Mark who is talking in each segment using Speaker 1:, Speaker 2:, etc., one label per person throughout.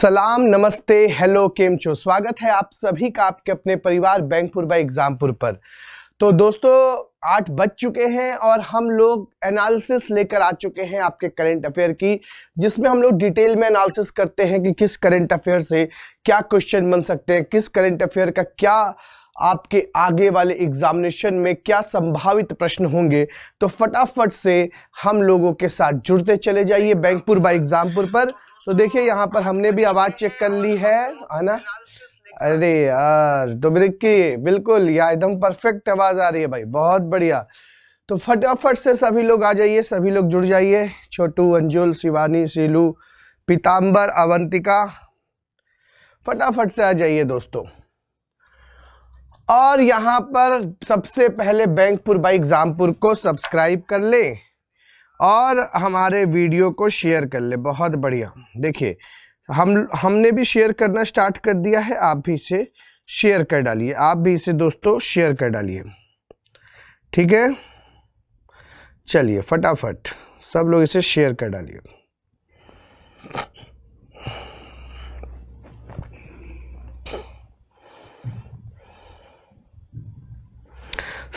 Speaker 1: सलाम नमस्ते हेलो केम चो स्वागत है आप सभी का आपके अपने परिवार बैंकपुर बाई एग्जामपुर पर तो दोस्तों आठ बज चुके हैं और हम लोग एनालिसिस लेकर आ चुके हैं आपके करंट अफेयर की जिसमें हम लोग डिटेल में एनालिसिस करते हैं कि किस करंट अफेयर से क्या क्वेश्चन बन सकते हैं किस करंट अफेयर का क्या आपके आगे वाले एग्जामिनेशन में क्या संभावित प्रश्न होंगे तो फटाफट से हम लोगों के साथ जुड़ते चले जाइए बैंकपुर बाई एग्जामपुर पर तो देखिए यहाँ पर हमने भी आवाज चेक कर ली है है ना अरे यार डोबरिक तो बिल्कुल यार एकदम परफेक्ट आवाज आ रही है भाई बहुत बढ़िया तो फटाफट से सभी लोग आ जाइए सभी लोग जुड़ जाइए छोटू अंजुल शिवानी सीलू पीताम्बर अवंतिका फटाफट से आ जाइए दोस्तों और यहाँ पर सबसे पहले बैंकपुर बाई एग्जामपुर को सब्सक्राइब कर लें और हमारे वीडियो को शेयर कर ले बहुत बढ़िया देखिए हम हमने भी शेयर करना स्टार्ट कर दिया है आप भी इसे शेयर कर डालिए आप भी इसे दोस्तों शेयर कर डालिए ठीक है चलिए फटाफट सब लोग इसे शेयर कर डालिए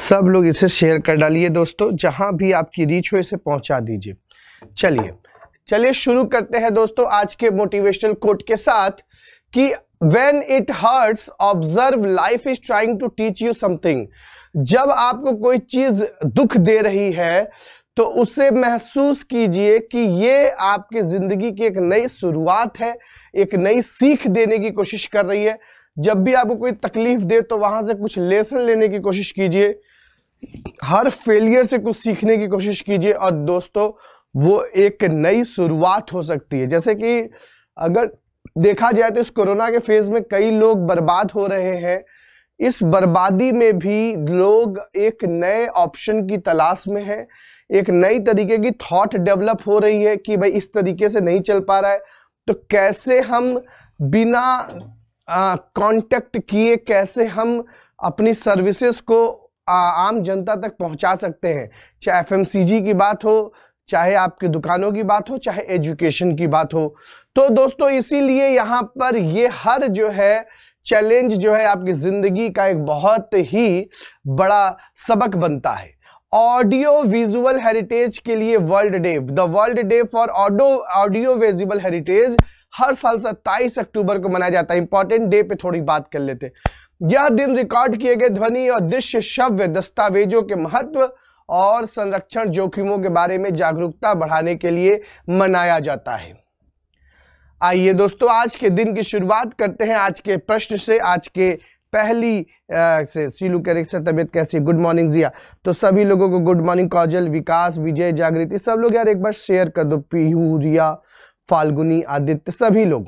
Speaker 1: सब लोग इसे शेयर कर डालिए दोस्तों जहां भी आपकी रीच हो इसे पहुंचा दीजिए चलिए चलिए शुरू करते हैं दोस्तों आज के मोटिवेशनल कोट के साथ कि when it hurts observe life is trying to teach you something जब आपको कोई चीज दुख दे रही है तो उसे महसूस कीजिए कि ये आपके ज़िंदगी की एक नई शुरुआत है एक नई सीख देने की कोशिश कर रही है जब भी आपको कोई तकलीफ दे तो वहाँ से कुछ लेसन लेने की कोशिश कीजिए हर फेलियर से कुछ सीखने की कोशिश कीजिए और दोस्तों वो एक नई शुरुआत हो सकती है जैसे कि अगर देखा जाए तो इस कोरोना के फेज में कई लोग बर्बाद हो रहे हैं इस बर्बादी में भी लोग एक नए ऑप्शन की तलाश में हैं एक नई तरीके की थॉट डेवलप हो रही है कि भाई इस तरीके से नहीं चल पा रहा है तो कैसे हम बिना कांटेक्ट किए कैसे हम अपनी सर्विसेज को आ, आम जनता तक पहुंचा सकते हैं चाहे एफएमसीजी की बात हो चाहे आपकी दुकानों की बात हो चाहे एजुकेशन की बात हो तो दोस्तों इसीलिए यहाँ पर ये हर जो है चैलेंज जो है आपकी ज़िंदगी का एक बहुत ही बड़ा सबक बनता है ऑडियो विजुअल हेरिटेज के लिए world day the world day for audio audio visual heritage हर साल सत्ताईस अक्टूबर को मनाया जाता है इंपॉर्टेंट डे पे थोड़ी बात कर लेते यह दिन रिकॉर्ड किए गए ध्वनि और दृश्य शव्य दस्तावेजों के महत्व और संरक्षण जोखिमों के बारे में जागरूकता बढ़ाने के लिए मनाया जाता है आइए दोस्तों आज के दिन की शुरुआत करते हैं आज के प्रश्न से आज के पहली आ, से सीलू के रिक्शा तबियत कैसी गुड मॉर्निंग जिया तो सभी लोगों को गुड मॉर्निंग कौजल विकास विजय जागृति सब लोग यार एक बार शेयर कर दो पीहू रिया फाल्गुनी आदित्य सभी लोग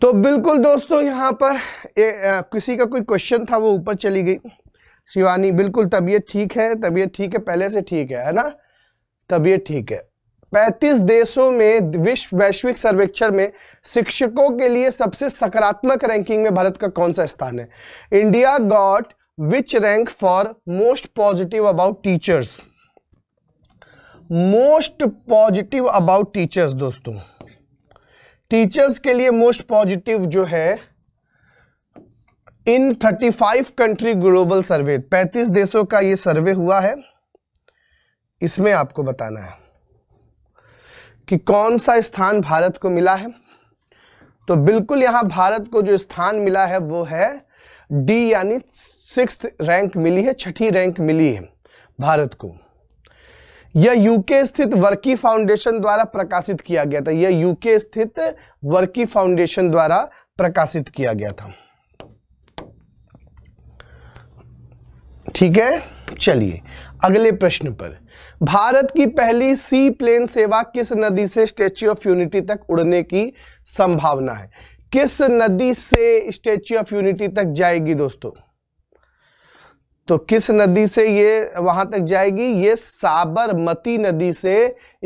Speaker 1: तो बिल्कुल दोस्तों यहाँ पर ए, आ, किसी का कोई क्वेश्चन था वो ऊपर चली गई शिवानी बिल्कुल तबीयत ठीक है तबीयत ठीक है पहले से ठीक है है ना तबीयत ठीक है 35 देशों में विश्व वैश्विक सर्वेक्षण में शिक्षकों के लिए सबसे सकारात्मक रैंकिंग में भारत का कौन सा स्थान है India got which rank for most positive about teachers most positive about teachers दोस्तों टीचर्स के लिए मोस्ट पॉजिटिव जो है इन 35 कंट्री ग्लोबल सर्वे 35 देशों का ये सर्वे हुआ है इसमें आपको बताना है कि कौन सा स्थान भारत को मिला है तो बिल्कुल यहां भारत को जो स्थान मिला है वो है डी यानी सिक्स रैंक मिली है छठी रैंक मिली है भारत को यह यूके स्थित वर्की फाउंडेशन द्वारा प्रकाशित किया गया था यह यूके स्थित वर्की फाउंडेशन द्वारा प्रकाशित किया गया था ठीक है चलिए अगले प्रश्न पर भारत की पहली सी प्लेन सेवा किस नदी से स्टेच्यू ऑफ यूनिटी तक उड़ने की संभावना है किस नदी से स्टेच्यू ऑफ यूनिटी तक जाएगी दोस्तों तो किस नदी से ये वहां तक जाएगी ये साबरमती नदी से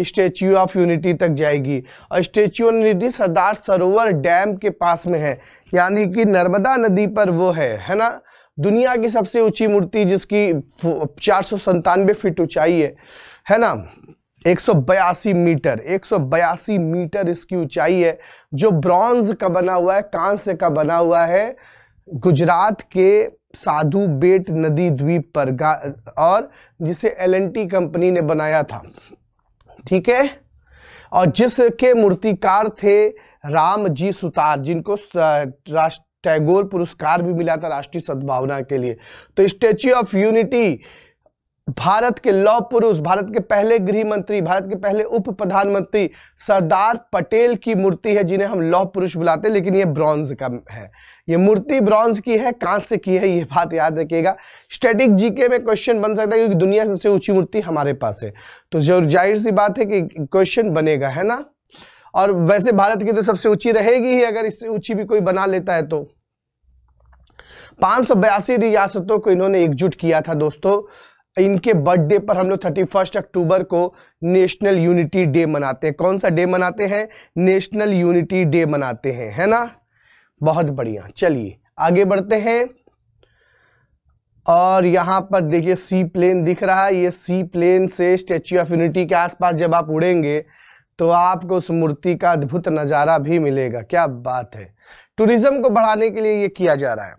Speaker 1: स्टेच्यू ऑफ यूनिटी तक जाएगी और स्टेच्यू ऑफ यूनिटी सरदार सरोवर डैम के पास में है यानी कि नर्मदा नदी पर वो है है ना दुनिया की सबसे ऊंची मूर्ति जिसकी चार सौ संतानवे फीट ऊंचाई है है ना एक सौ बयासी मीटर एक सौ बयासी मीटर इसकी ऊंचाई है जो ब्रॉन्ज का बना हुआ है कांस्य का बना हुआ है गुजरात के साधु बेट नदी द्वीप पर और जिसे एलएनटी कंपनी ने बनाया था ठीक है और जिसके मूर्तिकार थे राम जी सुतार जिनको राष्ट्र टैगोर पुरस्कार भी मिला था राष्ट्रीय सद्भावना के लिए तो स्टेच्यू ऑफ यूनिटी भारत के लौह पुरुष भारत के पहले गृह मंत्री भारत के पहले उप प्रधानमंत्री सरदार पटेल की मूर्ति है जिन्हें हम लौह पुरुष बुलाते हैं लेकिन ये ब्रॉन्ज का है ये मूर्ति ब्रॉन्ज की है कहां से की है ये बात याद रखिएगा स्टैटिक जीके में क्वेश्चन बन सकता है क्योंकि दुनिया सबसे ऊंची मूर्ति हमारे पास है तो जरूर जाहिर सी बात है कि क्वेश्चन बनेगा है ना और वैसे भारत की तो सबसे ऊंची रहेगी ही अगर इससे ऊंची भी कोई बना लेता है तो बयासी रियासतों को इन्होंने एकजुट किया था दोस्तों इनके बर्थडे पर हम लोग थर्टी फर्स्ट अक्टूबर को नेशनल यूनिटी डे मनाते हैं कौन सा डे मनाते हैं नेशनल यूनिटी डे मनाते हैं है ना बहुत बढ़िया चलिए आगे बढ़ते हैं और यहाँ पर देखिए सी प्लेन दिख रहा है ये सी प्लेन से स्टेच्यू ऑफ यूनिटी के आसपास जब आप उड़ेंगे तो आपको उस मूर्ति का अद्भुत नज़ारा भी मिलेगा क्या बात है टूरिज्म को बढ़ाने के लिए ये किया जा रहा है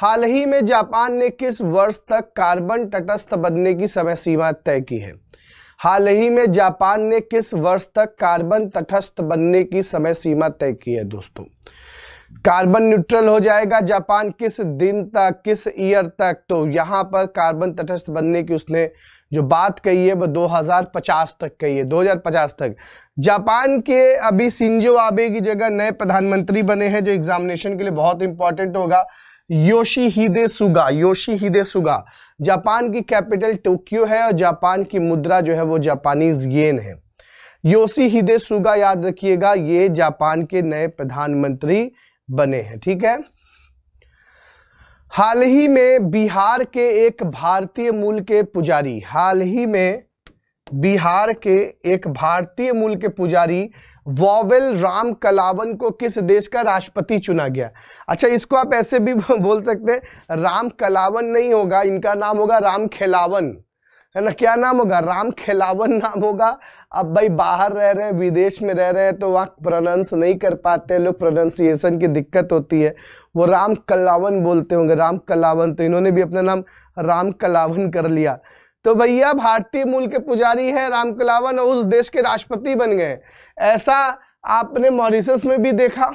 Speaker 1: हाल ही में जापान ने किस वर्ष तक कार्बन तटस्थ बनने की समय सीमा तय की है हाल ही में जापान ने किस वर्ष तक कार्बन तटस्थ बनने की समय सीमा तय की है दोस्तों कार्बन न्यूट्रल हो जाएगा जापान किस दिन तक किस ईयर तक तो यहां पर कार्बन तटस्थ बनने की उसने जो बात कही है वो 2050 तक कही है 2050 तक जापान के अभी सिंजो आबे की जगह नए प्रधानमंत्री बने हैं जो एग्जामिनेशन के लिए बहुत इंपॉर्टेंट होगा Yoshihide Suga Yoshihide Suga Japan की कैपिटल टोक्यो है और जापान की मुद्रा जो है वो जापानीज येन है योशी हिदे सुगा याद रखिएगा ये जापान के नए प्रधानमंत्री बने हैं ठीक है हाल ही में बिहार के एक भारतीय मूल के पुजारी हाल ही में बिहार के एक भारतीय मूल के पुजारी वॉवेल राम कलावन को किस देश का राष्ट्रपति चुना गया अच्छा इसको आप ऐसे भी बोल सकते हैं राम कलावन नहीं होगा इनका नाम होगा राम खेलावन है ना क्या नाम होगा राम खेलावन नाम होगा अब भाई बाहर रह रहे हैं विदेश में रह रहे हैं तो वहाँ प्रोनाउंस नहीं कर पाते लोग प्रोनाउंसिएशन की दिक्कत होती है वो राम कलावन बोलते होंगे राम कलावन तो इन्होंने भी अपना नाम राम कलावन कर लिया तो भैया भारतीय मूल के पुजारी है रामकलावन और उस देश के राष्ट्रपति बन गए ऐसा आपने मॉरिशस में भी देखा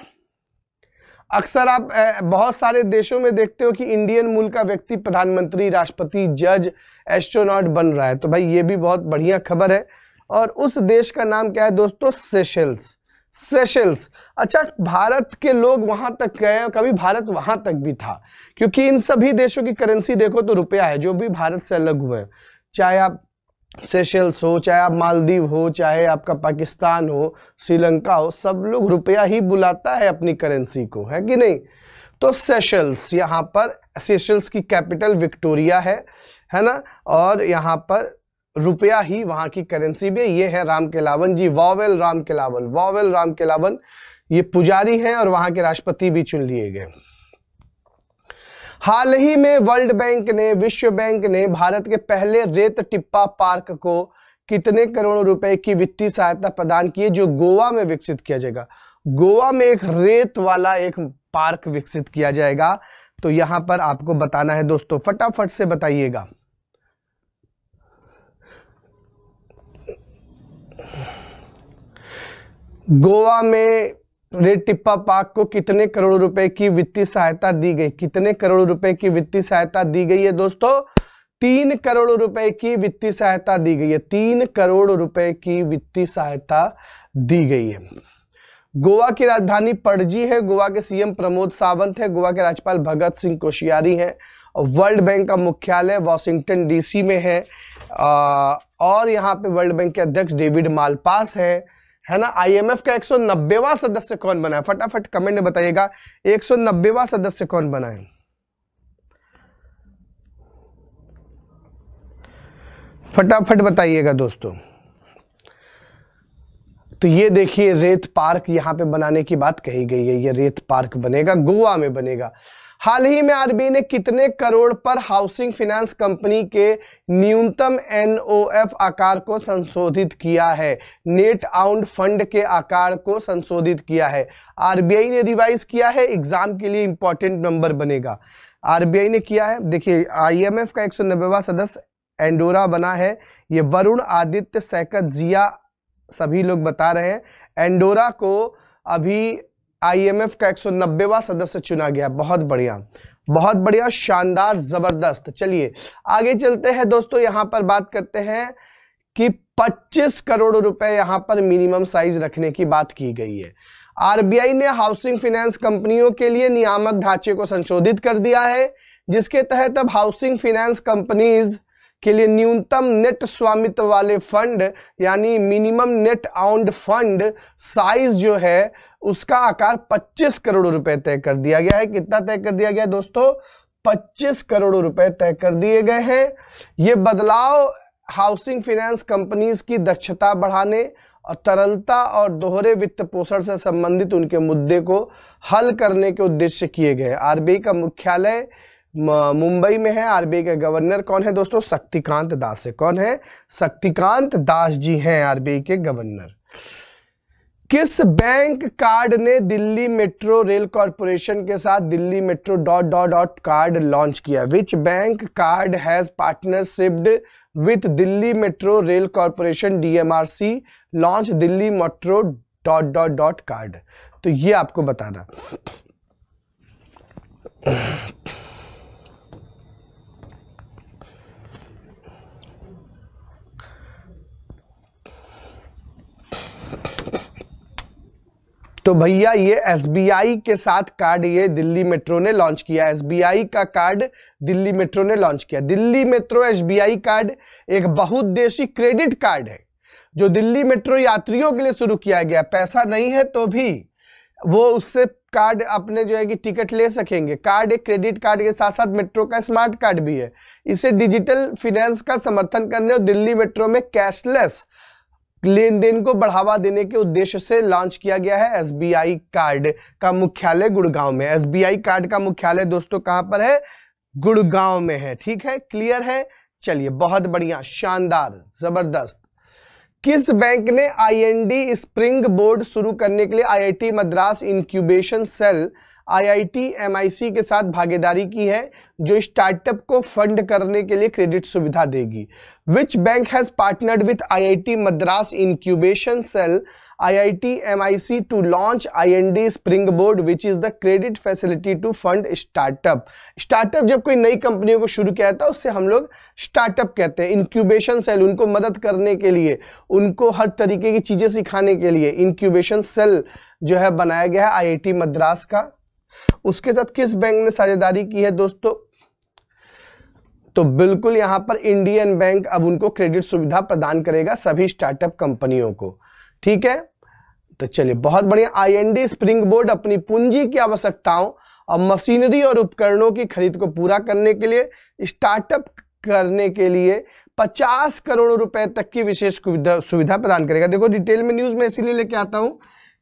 Speaker 1: अक्सर आप बहुत सारे देशों में देखते हो कि इंडियन मूल का व्यक्ति प्रधानमंत्री राष्ट्रपति जज एस्ट्रोनॉट बन रहा है तो भाई ये भी बहुत बढ़िया खबर है और उस देश का नाम क्या है दोस्तों सेशल्स सेशल्स अच्छा भारत के लोग वहां तक गए और कभी भारत वहां तक भी था क्योंकि इन सभी देशों की करेंसी देखो तो रुपया है जो भी भारत से अलग हुए हैं चाहे आप सेशल्स हो चाहे आप मालदीव हो चाहे आपका पाकिस्तान हो श्रीलंका हो सब लोग रुपया ही बुलाता है अपनी करेंसी को है कि नहीं तो सेशल्स यहाँ पर सेशल्स की कैपिटल विक्टोरिया है है ना और यहाँ पर रुपया ही वहाँ की करेंसी भी ये है Ramkalawan ji Wavel Ramkalawan Wavel Ramkalawan ये पुजारी हैं और वहाँ के राष्ट्रपति भी चुन लिए गए हाल ही में वर्ल्ड बैंक ने विश्व बैंक ने भारत के पहले रेत टिप्पा पार्क को कितने करोड़ रुपए की वित्तीय सहायता प्रदान की है जो गोवा में विकसित किया जाएगा गोवा में एक रेत वाला एक पार्क विकसित किया जाएगा तो यहां पर आपको बताना है दोस्तों फटाफट से बताइएगा गोवा में रेड टिप्पा पार्क को कितने करोड़ रुपए की वित्तीय सहायता दी गई कितने करोड़ रुपए की वित्तीय सहायता दी गई है दोस्तों तीन करोड़ रुपए की वित्तीय सहायता दी गई है तीन करोड़ रुपए की वित्तीय सहायता दी गई है गोवा की राजधानी पणजी है गोवा के सीएम प्रमोद सावंत है गोवा के राज्यपाल भगत सिंह कोशियारी हैं वर्ल्ड बैंक का मुख्यालय वॉशिंगटन डीसी में है और यहाँ पे वर्ल्ड बैंक के अध्यक्ष डेविड मालपास है है ना आईएमएफ का 190वां सदस्य कौन बना है फटाफट कमेंट में बताइएगा 190वां सदस्य कौन बना है फटाफट बताइएगा दोस्तों तो ये देखिए रेत पार्क यहां पे बनाने की बात कही गई है ये रेत पार्क बनेगा गोवा में बनेगा हाल ही में आरबीआई ने कितने करोड़ पर हाउसिंग फाइनेंस कंपनी के न्यूनतम एनओएफ आकार को संशोधित किया है नेट आउंड फंड के आकार को संशोधित किया है आरबीआई ने रिवाइज किया है एग्जाम के लिए इंपॉर्टेंट नंबर बनेगा आरबीआई ने किया है देखिए आईएमएफ का एक सौ सदस्य एंडोरा बना है ये वरुण आदित्य सैकत जिया सभी लोग बता रहे हैं एंडोरा को अभी आईएमएफ का 190वां सदस्य चुना गया बहुत बढ़िया बहुत बढ़िया शानदार जबरदस्त चलिए आगे चलते हैं दोस्तों यहां पर बात करते हैं कि 25 करोड़ रुपए यहां पर मिनिमम साइज रखने की बात की गई है आरबीआई ने हाउसिंग फाइनेंस कंपनियों के लिए नियामक ढांचे को संशोधित कर दिया है जिसके तहत अब हाउसिंग फाइनेंस कंपनीज के लिए न्यूनतम नेट स्वामित्व वाले फंड यानी minimum net owned fund size जो है उसका आकार 25 करोड़ रुपए तय कर दिया गया है कितना तय कर दिया गया है दोस्तों 25 करोड़ रुपए तय कर दिए गए हैं ये बदलाव हाउसिंग फाइनेंस कंपनीज की दक्षता बढ़ाने और तरलता और दोहरे वित्त पोषण से संबंधित उनके मुद्दे को हल करने के उद्देश्य किए गए आरबीआई का मुख्यालय मुंबई में है आरबीआई के गवर्नर कौन है दोस्तों शक्तिकांत दास है कौन है शक्तिकांत दास जी हैं आरबीआई के गवर्नर किस बैंक कार्ड ने दिल्ली मेट्रो रेल कॉरपोरेशन के साथ Delhi metro dot dot dot card launch किया which bank card has partnershipped with Delhi metro rail corporation DMRC launch Delhi metro dot dot dot card तो ये आपको बताना तो भैया ये एस के साथ कार्ड ये दिल्ली मेट्रो ने लॉन्च किया एस का कार्ड दिल्ली मेट्रो ने लॉन्च किया दिल्ली मेट्रो एस कार्ड एक बहुउद्देशी क्रेडिट कार्ड है जो दिल्ली मेट्रो यात्रियों के लिए शुरू किया गया पैसा नहीं है तो भी वो उससे कार्ड अपने जो है कि टिकट ले सकेंगे कार्ड एक क्रेडिट कार्ड के साथ साथ मेट्रो का स्मार्ट कार्ड भी है इसे डिजिटल फिनेंस का समर्थन करने और दिल्ली मेट्रो में कैशलेस लेन देन को बढ़ावा देने के उद्देश्य से लॉन्च किया गया है एसबीआई कार्ड का मुख्यालय गुड़गांव में एसबीआई कार्ड का मुख्यालय दोस्तों कहां पर है गुड़गांव में है ठीक है क्लियर है चलिए बहुत बढ़िया शानदार जबरदस्त किस बैंक ने आईएनडी स्प्रिंग बोर्ड शुरू करने के लिए IIT Madras incubation cell IIT MIC के साथ भागीदारी की है जो स्टार्टअप को फंड करने के लिए क्रेडिट सुविधा देगी which bank has partnered with IIT Madras incubation cell IIT MIC to launch IND springboard which is the credit facility to fund startup startup जब कोई नई कंपनियों को शुरू किया जाता है उससे हम लोग स्टार्टअप कहते हैं इनक्यूबेशन सेल उनको मदद करने के लिए उनको हर तरीके की चीज़ें सिखाने के लिए इनक्यूबेशन सेल जो है बनाया गया है टी मद्रास का उसके साथ किस बैंक ने साझेदारी की है दोस्तों तो बिल्कुल यहां पर इंडियन बैंक अब उनको क्रेडिट सुविधा प्रदान करेगा सभी स्टार्टअप कंपनियों को ठीक है तो चलिए बहुत बढ़िया आईएनडी स्प्रिंग बोर्ड अपनी पूंजी की आवश्यकताओं और मशीनरी और उपकरणों की खरीद को पूरा करने के लिए स्टार्टअप करने के लिए 50 करोड़ रुपए तक की विशेष सुविधा प्रदान करेगा देखो डिटेल में न्यूज में इसीलिए लेके आता हूं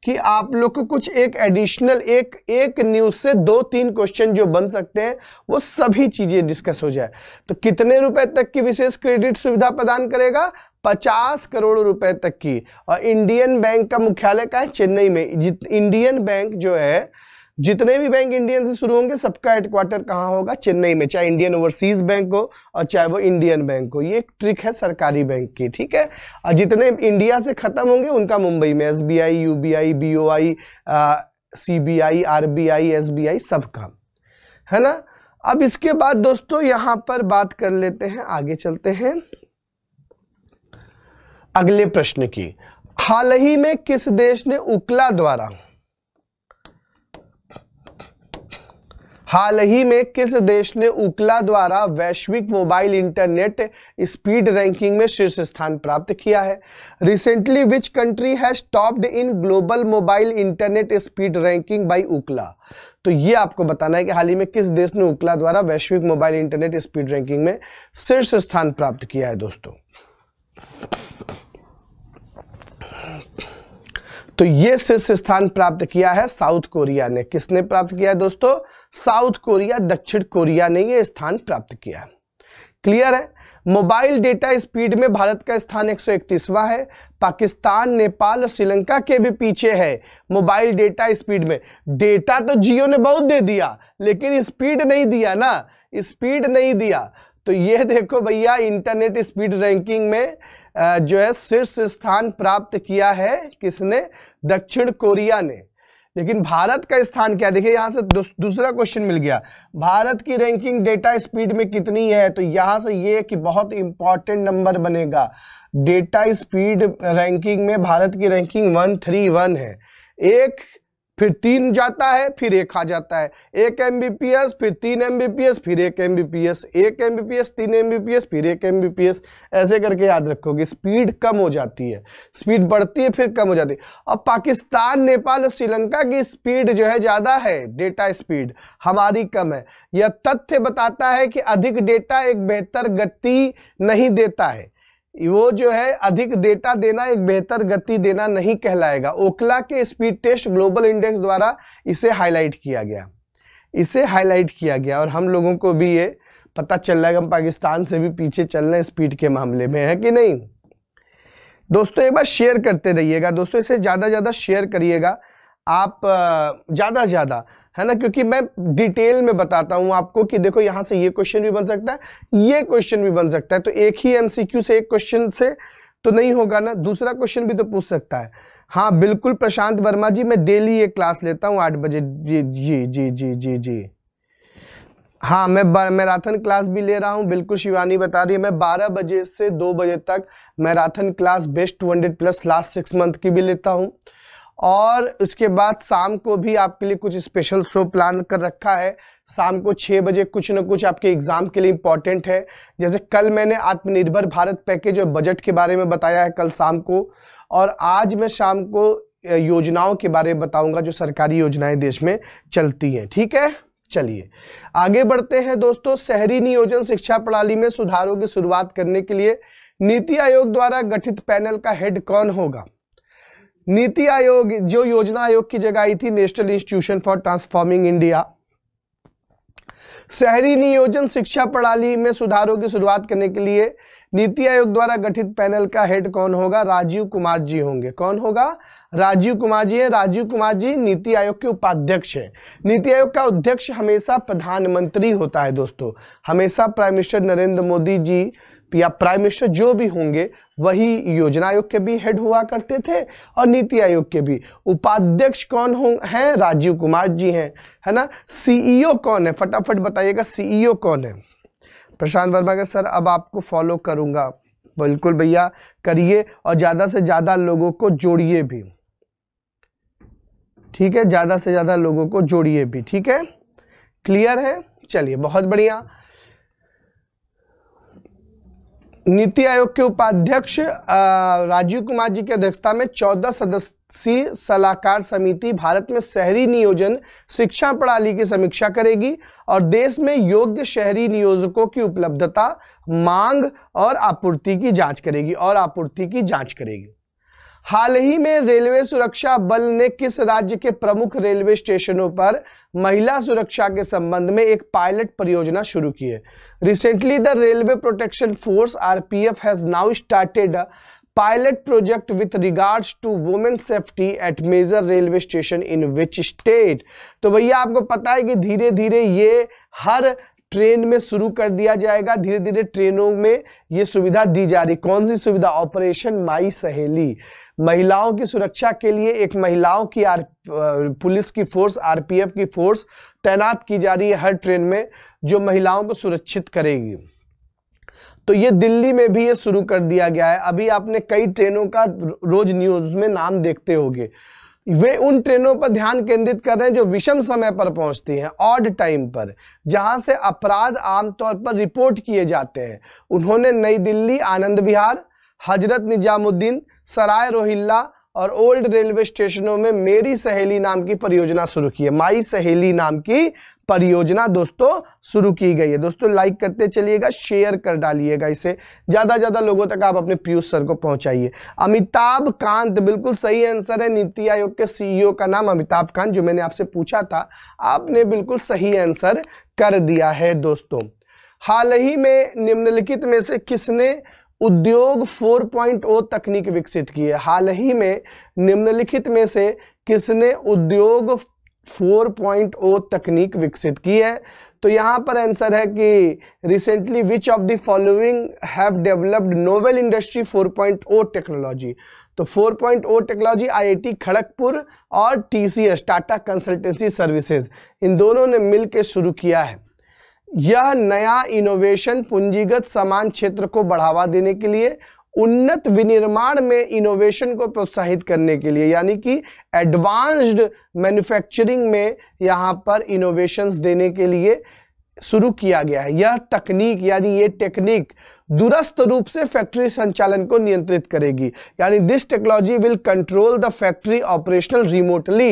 Speaker 1: कि आप लोग को कुछ एक एडिशनल एक एक न्यूज से दो तीन क्वेश्चन जो बन सकते हैं वो सभी चीजें डिस्कस हो जाए तो कितने रुपए तक की विशेष क्रेडिट सुविधा प्रदान करेगा 50 करोड़ रुपए तक की और इंडियन बैंक का मुख्यालय का है चेन्नई में इंडियन बैंक जो है जितने भी बैंक इंडियन से शुरू होंगे सबका हेडक्वार्टर कहाँ होगा चेन्नई में चाहे इंडियन ओवरसीज बैंक हो और चाहे वो इंडियन बैंक हो ये एक ट्रिक है सरकारी बैंक की ठीक है और जितने इंडिया से खत्म होंगे उनका मुंबई में S B I U B I B O I C B I R B I S B I सबका है ना अब इसके बाद दोस्तों यहाँ पर बात कर लेते हैं आगे चलते हैं अगले प्रश्न की हाल ही में किस देश ने उकला द्वारा हाल ही में किस देश ने उकला द्वारा वैश्विक मोबाइल इंटरनेट स्पीड रैंकिंग में शीर्ष स्थान प्राप्त किया है recently which country has topped in global mobile internet speed ranking by Ookla तो ये आपको बताना है कि हाल ही में किस देश ने उकला द्वारा वैश्विक मोबाइल इंटरनेट स्पीड रैंकिंग में शीर्ष स्थान प्राप्त किया है दोस्तों तो ये शीर्ष स्थान प्राप्त किया है साउथ कोरिया ने किसने प्राप्त किया है दोस्तों साउथ कोरिया दक्षिण कोरिया ने ये स्थान प्राप्त किया है क्लियर है मोबाइल डेटा स्पीड में भारत का स्थान 131वां है पाकिस्तान नेपाल और श्रीलंका के भी पीछे है मोबाइल डेटा स्पीड में डेटा तो जियो ने बहुत दे दिया लेकिन स्पीड नहीं दिया ना स्पीड नहीं दिया तो ये देखो भैया इंटरनेट स्पीड रैंकिंग में जो है शीर्ष स्थान प्राप्त किया है किसने दक्षिण कोरिया ने लेकिन भारत का स्थान क्या देखिए यहाँ से दूसरा क्वेश्चन मिल गया भारत की रैंकिंग डेटा स्पीड में कितनी है तो यहाँ से ये कि बहुत इंपॉर्टेंट नंबर बनेगा डेटा स्पीड रैंकिंग में भारत की रैंकिंग वन थ्री वन है एक फिर तीन जाता है फिर एक आ जाता है एक एमबीपीएस फिर तीन एमबीपीएस फिर एक एमबीपीएस एक एमबीपीएस तीन एमबीपीएस फिर एक एमबीपीएस ऐसे करके याद रखोगे स्पीड कम हो जाती है स्पीड बढ़ती है फिर कम हो जाती है अब पाकिस्तान नेपाल और श्रीलंका की स्पीड जो है ज़्यादा है डेटा स्पीड हमारी कम है यह तथ्य बताता है कि अधिक डेटा एक बेहतर गति नहीं देता है वो जो है अधिक डेटा देना एक बेहतर गति देना नहीं कहलाएगा ओकला के स्पीड टेस्ट ग्लोबल इंडेक्स द्वारा इसे हाईलाइट किया गया इसे हाईलाइट किया गया और हम लोगों को भी ये पता चल रहा है कि हम पाकिस्तान से भी पीछे चल रहे हैं स्पीड के मामले में है कि नहीं दोस्तों एक बार शेयर करते रहिएगा दोस्तों इसे ज़्यादा ज़्यादा शेयर करिएगा आप ज़्यादा से ज़्यादा है ना क्योंकि मैं डिटेल में बताता हूं आपको कि देखो यहाँ से ये क्वेश्चन भी बन सकता है ये क्वेश्चन भी बन सकता है तो एक ही एमसीक्यू से एक क्वेश्चन से तो नहीं होगा ना दूसरा क्वेश्चन भी तो पूछ सकता है हाँ बिल्कुल प्रशांत वर्मा जी मैं डेली ये क्लास लेता हूँ आठ बजे जी जी जी जी जी जी हाँ मैं मैराथन क्लास भी ले रहा हूँ बिल्कुल शिवानी बता रही है मैं 12 बजे से 2 बजे तक marathon class best 200 plus last six month की भी लेता हूँ और उसके बाद शाम को भी आपके लिए कुछ स्पेशल शो प्लान कर रखा है शाम को छः बजे कुछ ना कुछ आपके एग्ज़ाम के लिए इम्पॉर्टेंट है जैसे कल मैंने आत्मनिर्भर भारत पैकेज और बजट के बारे में बताया है कल शाम को और आज मैं शाम को योजनाओं के बारे में बताऊंगा जो सरकारी योजनाएं देश में चलती हैं ठीक है चलिए आगे बढ़ते हैं दोस्तों शहरी नियोजन शिक्षा प्रणाली में सुधारों की शुरुआत करने के लिए नीति आयोग द्वारा गठित पैनल का हेड कौन होगा नीति आयोग जो योजना आयोग की जगह आई थी national institution for transforming India शहरी नियोजन शिक्षा प्रणाली में सुधारों की शुरुआत करने के लिए नीति आयोग द्वारा गठित पैनल का हेड कौन होगा राजीव कुमार जी होंगे कौन होगा राजीव कुमार जी हैं राजीव कुमार जी नीति आयोग के उपाध्यक्ष हैं नीति आयोग का अध्यक्ष हमेशा प्रधानमंत्री होता है दोस्तों हमेशा प्राइम मिनिस्टर नरेंद्र मोदी जी या प्राइम मिनिस्टर जो भी होंगे वही योजना आयोग के भी हेड हुआ करते थे और नीति आयोग के भी उपाध्यक्ष कौन हैं राजीव कुमार जी हैं है ना सीईओ e कौन है फटाफट बताइएगा सीईओ e कौन है प्रशांत वर्मा के सर अब आपको फॉलो करूंगा बिल्कुल भैया करिए और ज़्यादा से ज़्यादा लोगों को जोड़िए भी ठीक है ज़्यादा से ज़्यादा लोगों को जोड़िए भी ठीक है क्लियर है चलिए बहुत बढ़िया नीति आयोग के उपाध्यक्ष राजीव कुमार जी की अध्यक्षता में चौदह सदस्यीय सलाहकार समिति भारत में शहरी नियोजन शिक्षा प्रणाली की समीक्षा करेगी और देश में योग्य शहरी नियोजकों की उपलब्धता मांग और आपूर्ति की जांच करेगी और आपूर्ति की जांच करेगी हाल ही में रेलवे सुरक्षा बल ने किस राज्य के प्रमुख रेलवे स्टेशनों पर महिला सुरक्षा के संबंध में एक पायलट परियोजना शुरू की है recently the railway protection force RPF has now started pilot project with regards to women safety at major railway station in which state तो भैया आपको पता है कि धीरे धीरे ये हर ट्रेन में शुरू कर दिया जाएगा धीरे धीरे ट्रेनों में ये सुविधा दी जा रही कौन सी सुविधा ऑपरेशन माई सहेली महिलाओं की सुरक्षा के लिए एक महिलाओं की आर पुलिस की फोर्स आरपीएफ की फोर्स तैनात की जा रही है हर ट्रेन में जो महिलाओं को सुरक्षित करेगी तो ये दिल्ली में भी ये शुरू कर दिया गया है अभी आपने कई ट्रेनों का रोज न्यूज में नाम देखते होंगे वे उन ट्रेनों पर ध्यान केंद्रित कर रहे हैं जो विषम समय पर पहुंचती हैं ऑड टाइम पर जहां से अपराध आमतौर पर रिपोर्ट किए जाते हैं उन्होंने नई दिल्ली आनंद विहार हजरत निजामुद्दीन सराय रोहिल्ला और ओल्ड रेलवे स्टेशनों में मेरी सहेली नाम की परियोजना शुरू की है माई सहेली नाम की परियोजना दोस्तों शुरू की गई है दोस्तों लाइक करते चलिएगा शेयर कर डालिएगा इसे ज़्यादा ज़्यादा लोगों तक आप अपने पीयूष सर को पहुंचाइए अमिताभ कांत बिल्कुल सही आंसर है नीति आयोग के सीईओ e का नाम अमिताभ कांत जो मैंने आपसे पूछा था आपने बिल्कुल सही आंसर कर दिया है दोस्तों हाल ही में निम्नलिखित में से किसने उद्योग 4.0 तकनीक विकसित की है हाल ही में निम्नलिखित में से किसने उद्योग 4.0 तकनीक विकसित की है तो यहाँ पर आंसर है कि recently which of the following have developed novel industry 4.0 technology तो 4.0 टेक्नोलॉजी आईआईटी खड़गपुर और टीसीएस टाटा कंसल्टेंसी सर्विसेज इन दोनों ने मिलकर शुरू किया है यह नया इनोवेशन पूंजीगत समान क्षेत्र को बढ़ावा देने के लिए उन्नत विनिर्माण में इनोवेशन को प्रोत्साहित करने के लिए यानी कि एडवांस्ड मैन्युफैक्चरिंग में यहाँ पर इनोवेशंस देने के लिए शुरू किया गया है यह तकनीक यानी ये टेक्निक दुरस्त रूप से फैक्ट्री संचालन को नियंत्रित करेगी यानी this technology will control the factory operational remotely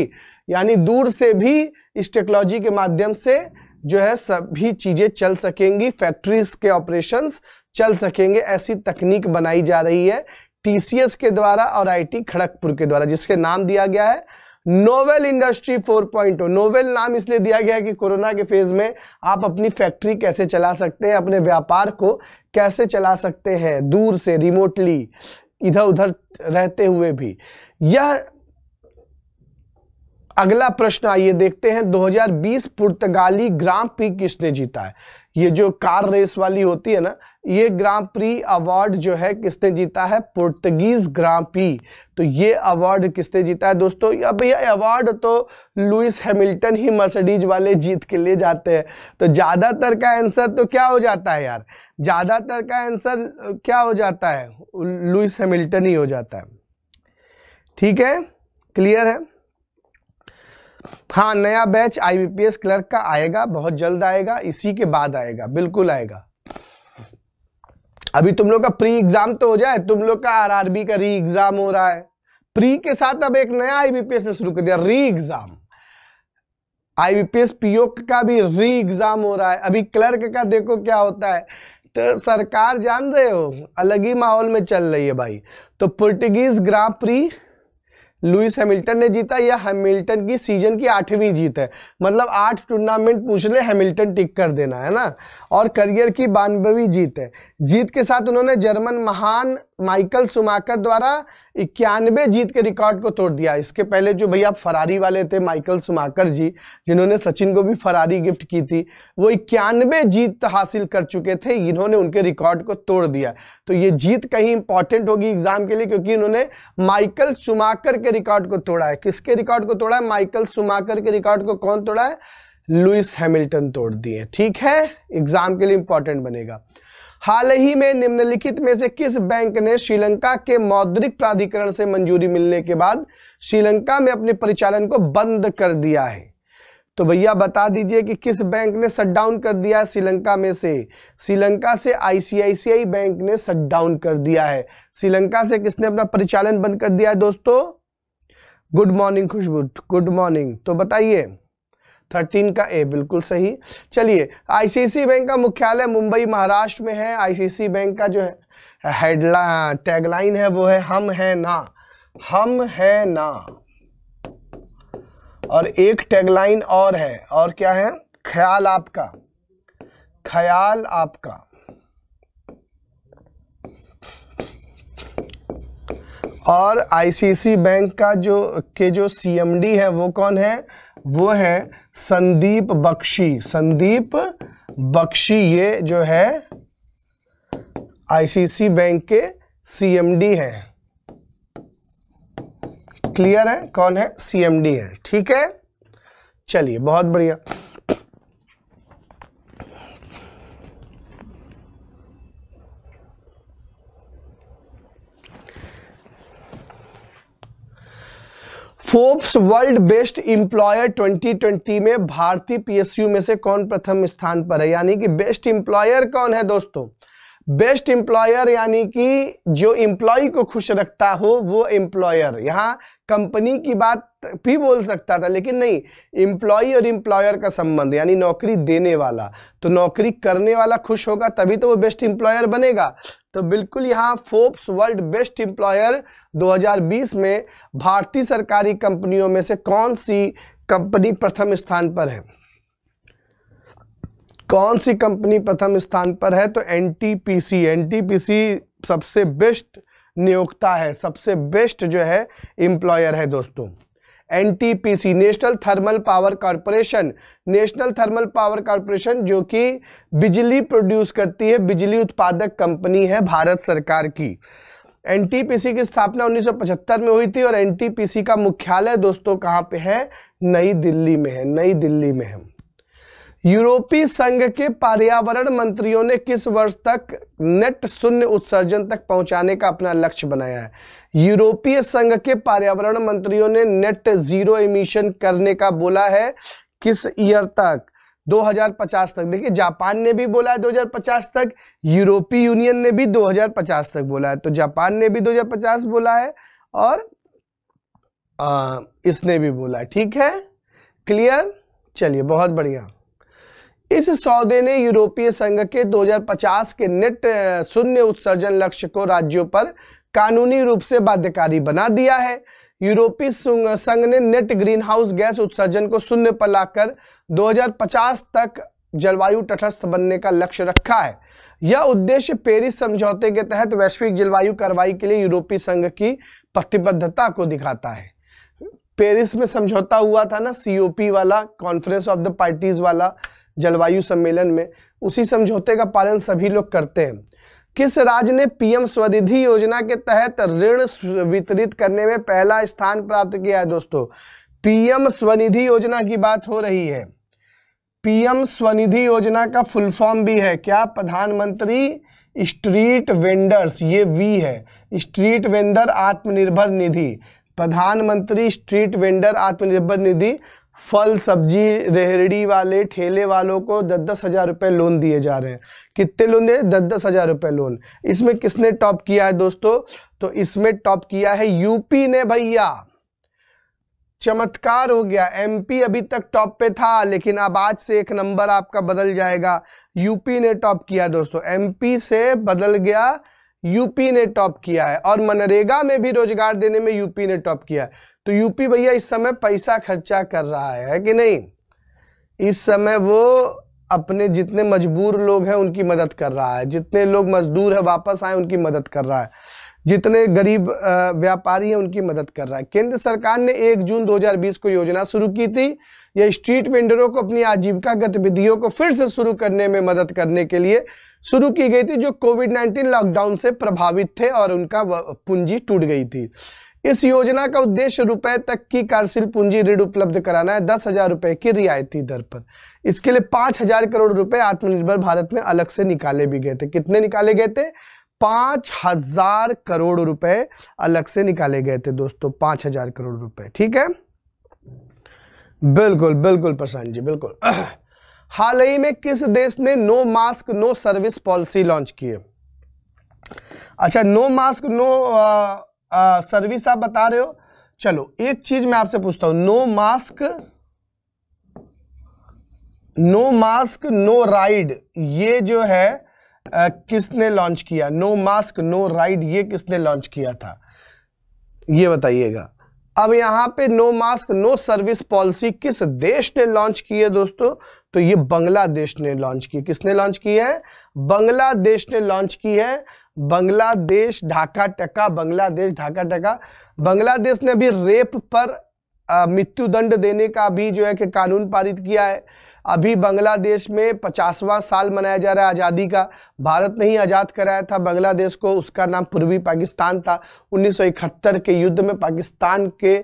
Speaker 1: यानी दूर से भी इस टेक्नोलॉजी के माध्यम से जो है सभी चीज़ें चल सकेंगी फैक्ट्रीज के ऑपरेशंस चल सकेंगे ऐसी तकनीक बनाई जा रही है टीसीएस के द्वारा और आईटी खड़गपुर के द्वारा जिसके नाम दिया गया है नोवेल इंडस्ट्री 4.0 नोवेल नाम इसलिए दिया गया है कि कोरोना के फेज में आप अपनी फैक्ट्री कैसे चला सकते हैं अपने व्यापार को कैसे चला सकते हैं दूर से रिमोटली इधर उधर रहते हुए भी यह अगला प्रश्न आइए देखते हैं 2020 पुर्तगाली ग्राम प्री किसने जीता है ये जो कार रेस वाली होती है ना ये ग्राम प्री अवार्ड जो है किसने जीता है पुर्तगीज ग्राम प्री तो ये अवार्ड किसने जीता है दोस्तों अब ये अवार्ड तो लुइस हैमिल्टन ही मर्सिडीज वाले जीत के लिए जाते हैं तो ज़्यादातर का आंसर तो क्या हो जाता है यार ज़्यादातर का आंसर क्या हो जाता है लुइस हैमिल्टन ही हो जाता है ठीक है क्लियर है हाँ नया बैच आईबीपीएस क्लर्क का आएगा बहुत जल्द आएगा इसी के बाद आएगा बिल्कुल आएगा अभी तुम लोग का प्री एग्जाम तो हो जाए तुम लोग का आरआरबी का री एग्जाम हो रहा है प्री के साथ अब एक नया आईबीपीएस ने शुरू कर दिया री एग्जाम आईबीपीएस पीओ का भी री एग्जाम हो रहा है अभी क्लर्क का देखो क्या होता है तो सरकार जान रहे हो अलग ही माहौल में चल रही है भाई तो Portuguese grand prix Lewis Hamilton ने जीता यह हैमिल्टन की सीजन की आठवीं जीत है मतलब आठ टूर्नामेंट पूछ ले हैमिल्टन टिक कर देना है ना और करियर की बानबवी जीत है जीत के साथ उन्होंने जर्मन महान माइकल सुमाकर द्वारा इक्यानवे जीत के रिकॉर्ड को तोड़ दिया इसके पहले जो भैया फरारी वाले थे माइकल सुमाकर जी जिन्होंने सचिन को भी फरारी गिफ्ट की थी वो इक्यानवे जीत हासिल कर चुके थे इन्होंने उनके रिकॉर्ड को तोड़ दिया तो ये जीत कहीं इंपॉर्टेंट होगी एग्जाम के लिए क्योंकि इन्होंने माइकल सुमाकर के रिकॉर्ड को तोड़ा है किसके रिकॉर्ड को तोड़ा है माइकल सुमाकर के रिकॉर्ड को कौन तोड़ा है लुइस हैमिल्टन तोड़ दिए ठीक है एग्जाम के लिए इंपॉर्टेंट बनेगा हाल ही में निम्नलिखित में से किस बैंक ने श्रीलंका के मौद्रिक प्राधिकरण से मंजूरी मिलने के बाद श्रीलंका में अपने परिचालन को बंद कर दिया है तो भैया बता दीजिए कि किस बैंक ने शटडाउन कर दिया है श्रीलंका में से श्रीलंका से आईसीआईसीआई बैंक ने शटडाउन कर दिया है श्रीलंका से किसने अपना परिचालन बंद कर दिया है दोस्तों good morning Khushboo good morning तो बताइए थर्टीन का ए बिल्कुल सही चलिए आईसीसी बैंक का मुख्यालय मुंबई महाराष्ट्र में है आईसीसी बैंक का जो है हेडला टैगलाइन है वो है हम है ना हम है ना और एक टैगलाइन और है और क्या है ख्याल आपका ख्याल आपका और आईसीसी बैंक का जो के जो सीएमडी है वो कौन है वो है संदीप बख्शी संदीप बख्शी ये जो है आईसीसी बैंक के सीएमडी हैं क्लियर है कौन है सीएमडी है ठीक है चलिए बहुत बढ़िया फोर्ब्स वर्ल्ड बेस्ट इंप्लॉयर 2020 में भारतीय पीएसयू में से कौन प्रथम स्थान पर है यानी कि बेस्ट इंप्लॉयर कौन है दोस्तों बेस्ट एम्प्लॉयर यानी कि जो एम्प्लॉय को खुश रखता हो वो एम्प्लॉयर यहाँ कंपनी की बात भी बोल सकता था लेकिन नहीं एम्प्लॉय और इम्प्लॉयर का संबंध यानी नौकरी देने वाला तो नौकरी करने वाला खुश होगा तभी तो वो बेस्ट इंप्लॉयर बनेगा तो बिल्कुल यहाँ फोर्ब्स वर्ल्ड बेस्ट एम्प्लॉयर 2020 में भारतीय सरकारी कंपनियों में से कौन सी कंपनी प्रथम स्थान पर है कौन सी कंपनी प्रथम स्थान पर है तो एनटीपीसी एनटीपीसी सबसे बेस्ट नियोक्ता है सबसे बेस्ट जो है एम्प्लॉयर है दोस्तों NTPC national thermal power corporation national thermal power corporation जो कि बिजली प्रोड्यूस करती है बिजली उत्पादक कंपनी है भारत सरकार की एनटीपीसी की स्थापना 1975 में हुई थी और एनटीपीसी का मुख्यालय दोस्तों कहाँ पे है नई दिल्ली में है नई दिल्ली में है यूरोपीय संघ के पर्यावरण मंत्रियों ने किस वर्ष तक नेट शून्य उत्सर्जन तक पहुंचाने का अपना लक्ष्य बनाया है यूरोपीय संघ के पर्यावरण मंत्रियों ने नेट जीरो इमिशन करने का बोला है किस ईयर तक 2050 तक देखिए जापान ने भी बोला है 2050 तक यूरोपीय यूनियन ने भी 2050 तक बोला है तो जापान ने भी 2050 बोला है और आ, इसने भी बोला है ठीक है क्लियर चलिए बहुत बढ़िया इस सौदे ने यूरोपीय संघ के 2050 के नेट शून्य उत्सर्जन लक्ष्य को राज्यों पर कानूनी रूप से बाध्यकारी बना दिया है यूरोपीय संघ ने नेट हाउस गैस उत्सर्जन को शून्य पर लाकर 2050 तक जलवायु तटस्थ बनने का लक्ष्य रखा है यह उद्देश्य पेरिस समझौते के तहत वैश्विक जलवायु कार्रवाई के लिए यूरोपीय संघ की प्रतिबद्धता को दिखाता है पेरिस में समझौता हुआ था ना सीओपी वाला कॉन्फ्रेंस ऑफ द पार्टीज वाला जलवायु सम्मेलन में उसी समझौते का पालन सभी लोग करते हैं किस राज्य ने पीएम स्वनिधि योजना के तहत ऋण वितरित करने में पहला स्थान प्राप्त किया है दोस्तों पीएम स्वनिधि योजना की बात हो रही है पीएम स्वनिधि योजना का फुल फॉर्म भी है क्या प्रधानमंत्री स्ट्रीट वेंडर्स ये वी है स्ट्रीट वेंडर आत्मनिर्भर निधि प्रधानमंत्री स्ट्रीट वेंडर आत्मनिर्भर निधि फल सब्जी रेहड़ी वाले ठेले वालों को दस दस हज़ार रुपये लोन दिए जा रहे हैं कितने लोन दिए दस दस हज़ार रुपये लोन इसमें किसने टॉप किया है दोस्तों तो इसमें टॉप किया है यूपी ने भैया चमत्कार हो गया एमपी अभी तक टॉप पे था लेकिन अब आज से एक नंबर आपका बदल जाएगा यूपी ने टॉप किया दोस्तों एमपी से बदल गया यूपी ने टॉप किया है और मनरेगा में भी रोजगार देने में यूपी ने टॉप किया है तो यूपी भैया इस समय पैसा खर्चा कर रहा है, कि नहीं इस समय वो अपने जितने मजबूर लोग हैं उनकी मदद कर रहा है जितने लोग मजदूर हैं वापस आए उनकी मदद कर रहा है जितने गरीब व्यापारी हैं उनकी मदद कर रहा है केंद्र सरकार ने 1 जून 2020 को योजना शुरू की थी यह स्ट्रीट वेंडरों को अपनी आजीविका गतिविधियों को फिर से शुरू करने में मदद करने के लिए शुरू की गई थी जो कोविड 19 लॉकडाउन से प्रभावित थे और उनका पूंजी टूट गई थी इस योजना का उद्देश्य रुपए तक की कार्यशील पूंजी ऋण उपलब्ध कराना है दस हजार रुपए की रियायती दर पर इसके लिए पांच हजार करोड़ रुपए आत्मनिर्भर भारत में अलग से निकाले भी गए थे कितने निकाले गए थे पांच हजार करोड़ रुपए अलग से निकाले गए थे दोस्तों पांच हजार करोड़ रुपए ठीक है बिल्कुल बिल्कुल प्रशांत जी बिल्कुल हाल ही में किस देश ने no mask no service policy launch की है अच्छा no mask no uh, service आप बता रहे हो चलो एक चीज मैं आपसे पूछता हूं no mask no mask no ride ये जो है आ, किसने लॉन्च किया नो मास्क नो राइड ये किसने लॉन्च किया था ये बताइएगा अब यहां पे no mask no service policy किस देश ने लॉन्च की है दोस्तों तो ये बांग्लादेश ने लॉन्च की किसने लॉन्च की है बांग्लादेश ने लॉन्च की है बांग्लादेश ढाका टका बांग्लादेश ढाका टका बांग्लादेश ने भी रेप पर मृत्यु दंड देने का भी जो है कि कानून पारित किया है अभी बांग्लादेश में पचासवा साल मनाया जा रहा है आज़ादी का भारत ने ही आज़ाद कराया था बांग्लादेश को उसका नाम पूर्वी पाकिस्तान था उन्नीस के युद्ध में पाकिस्तान के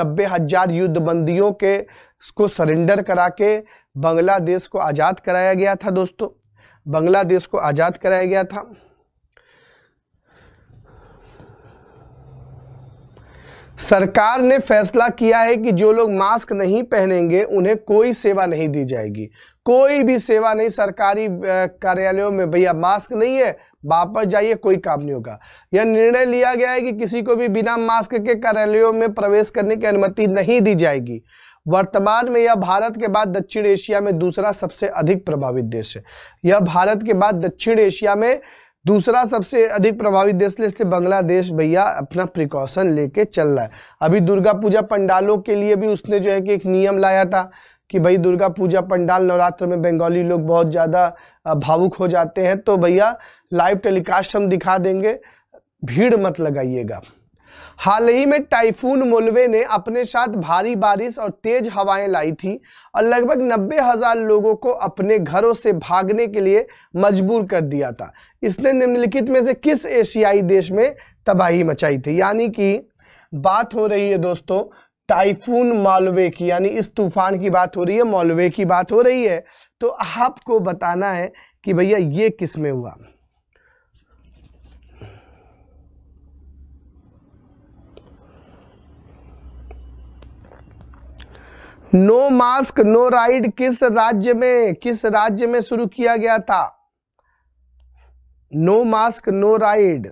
Speaker 1: नब्बे हज़ार युद्धबंदियों के को सरेंडर करा के बांग्लादेश को आज़ाद कराया गया था दोस्तों बांग्लादेश को आज़ाद कराया गया था सरकार ने फैसला किया है कि जो लोग मास्क नहीं पहनेंगे उन्हें कोई सेवा नहीं दी जाएगी कोई भी सेवा नहीं सरकारी कार्यालयों में भैया मास्क नहीं है वापस जाइए कोई काम नहीं होगा यह निर्णय लिया गया है कि किसी को भी बिना मास्क के कार्यालयों में प्रवेश करने की अनुमति नहीं दी जाएगी वर्तमान में यह भारत के बाद दक्षिण एशिया में दूसरा सबसे अधिक प्रभावित देश है यह भारत के बाद दक्षिण एशिया में दूसरा सबसे अधिक प्रभावित देश इसलिए बांग्लादेश भैया अपना प्रिकॉशन लेके चल रहा है अभी दुर्गा पूजा पंडालों के लिए भी उसने जो है कि एक नियम लाया था कि भाई दुर्गा पूजा पंडाल नवरात्र में बंगाली लोग बहुत ज़्यादा भावुक हो जाते हैं तो भैया लाइव टेलीकास्ट हम दिखा देंगे भीड़ मत लगाइएगा हाल ही में टाइफून मोलवे ने अपने साथ भारी बारिश और तेज हवाएं लाई थी और लगभग नब्बे हजार लोगों को अपने घरों से भागने के लिए मजबूर कर दिया था इसने निम्नलिखित में से किस एशियाई देश में तबाही मचाई थी यानी कि बात हो रही है दोस्तों टाइफून मालवे की यानी इस तूफान की बात हो रही है मालवे की बात हो रही है तो आपको बताना है कि भैया ये किस में हुआ नो मास्क नो राइड किस राज्य में किस राज्य में शुरू किया गया था नो मास्क नो राइड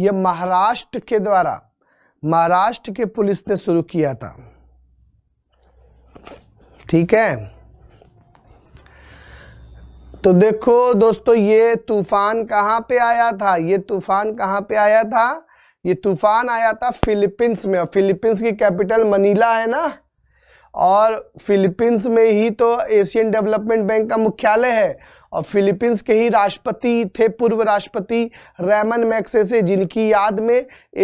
Speaker 1: यह महाराष्ट्र के द्वारा महाराष्ट्र के पुलिस ने शुरू किया था ठीक है तो देखो दोस्तों ये तूफान कहां पे आया था ये तूफान कहां पे आया था ये तूफान आया था फिलीपींस में फिलीपींस की कैपिटल मनीला है ना और फिलीपींस में ही तो एशियन डेवलपमेंट बैंक का मुख्यालय है और फिलीपींस के ही राष्ट्रपति थे पूर्व राष्ट्रपति रेमन मैक्सेसे जिनकी याद में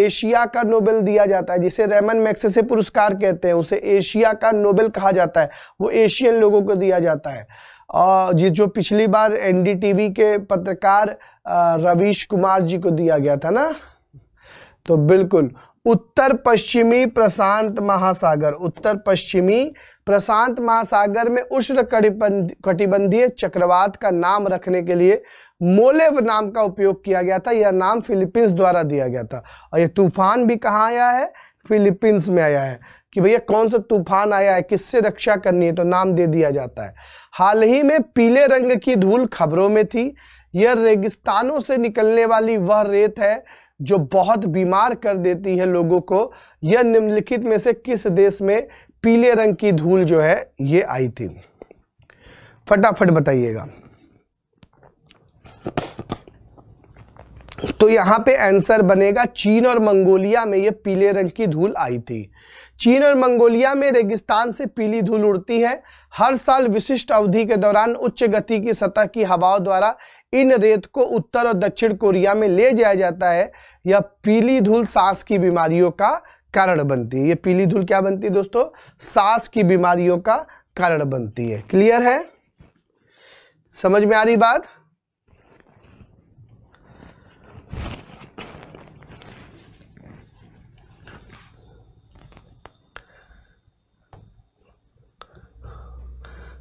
Speaker 1: एशिया का नोबेल दिया जाता है जिसे रेमन मैक्सेसे पुरस्कार कहते हैं उसे एशिया का नोबेल कहा जाता है वो एशियन लोगों को दिया जाता है और जिस जो पिछली बार एन के पत्रकार रवीश कुमार जी को दिया गया था ना तो बिल्कुल उत्तर पश्चिमी प्रशांत महासागर उत्तर पश्चिमी प्रशांत महासागर में उष्ण कटिबंधीय चक्रवात का नाम रखने के लिए मोलेव नाम का उपयोग किया गया था यह नाम फिलीपींस द्वारा दिया गया था और यह तूफान भी कहाँ आया है फिलीपींस में आया है कि भैया कौन सा तूफान आया है किससे रक्षा करनी है तो नाम दे दिया जाता है हाल ही में पीले रंग की धूल खबरों में थी यह रेगिस्तानों से निकलने वाली वह रेत है जो बहुत बीमार कर देती है लोगों को यह निम्नलिखित में से किस देश में पीले रंग की धूल जो है ये आई थी फटाफट बताइएगा तो यहां पे आंसर बनेगा चीन और मंगोलिया में ये पीले रंग की धूल आई थी चीन और मंगोलिया में रेगिस्तान से पीली धूल उड़ती है हर साल विशिष्ट अवधि के दौरान उच्च गति की सतह की हवाओं द्वारा इन रेत को उत्तर और दक्षिण कोरिया में ले जाया जाता है यह पीली धूल सांस की बीमारियों का कारण बनती है ये पीली धूल क्या बनती है दोस्तों सांस की बीमारियों का कारण बनती है क्लियर है समझ में आ रही बात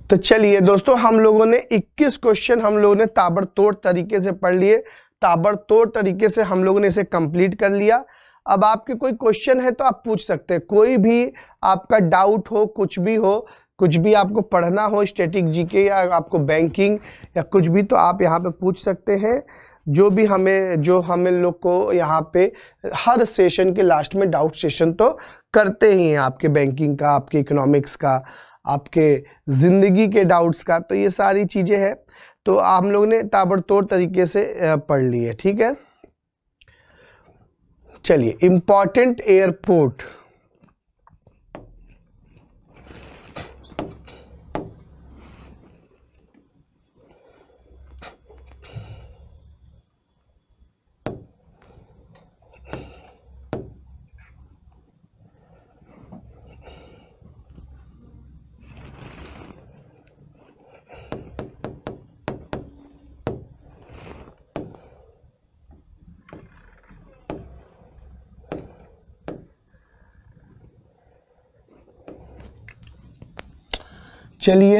Speaker 1: तो चलिए दोस्तों हम लोगों ने 21 क्वेश्चन हम लोगों ने ताबड़तोड़ तरीके से पढ़ लिए ताबड़तोड़ तरीके से हम लोगों ने इसे कंप्लीट कर लिया अब आपके कोई क्वेश्चन है तो आप पूछ सकते हैं कोई भी आपका डाउट हो कुछ भी हो कुछ भी आपको पढ़ना हो स्टेटिक जीके या आपको बैंकिंग या कुछ भी तो आप यहाँ पे पूछ सकते हैं जो भी हमें जो हमें लोग को यहाँ पे हर सेशन के लास्ट में डाउट सेशन तो करते ही हैं आपके बैंकिंग का आपके इकोनॉमिक्स का आपके ज़िंदगी के डाउट्स का तो ये सारी चीज़ें हैं तो हम लोग ने ताबड़तोड़ तरीके से पढ़ ली है ठीक है चलिए इम्पॉर्टेंट एयरपोर्ट चलिए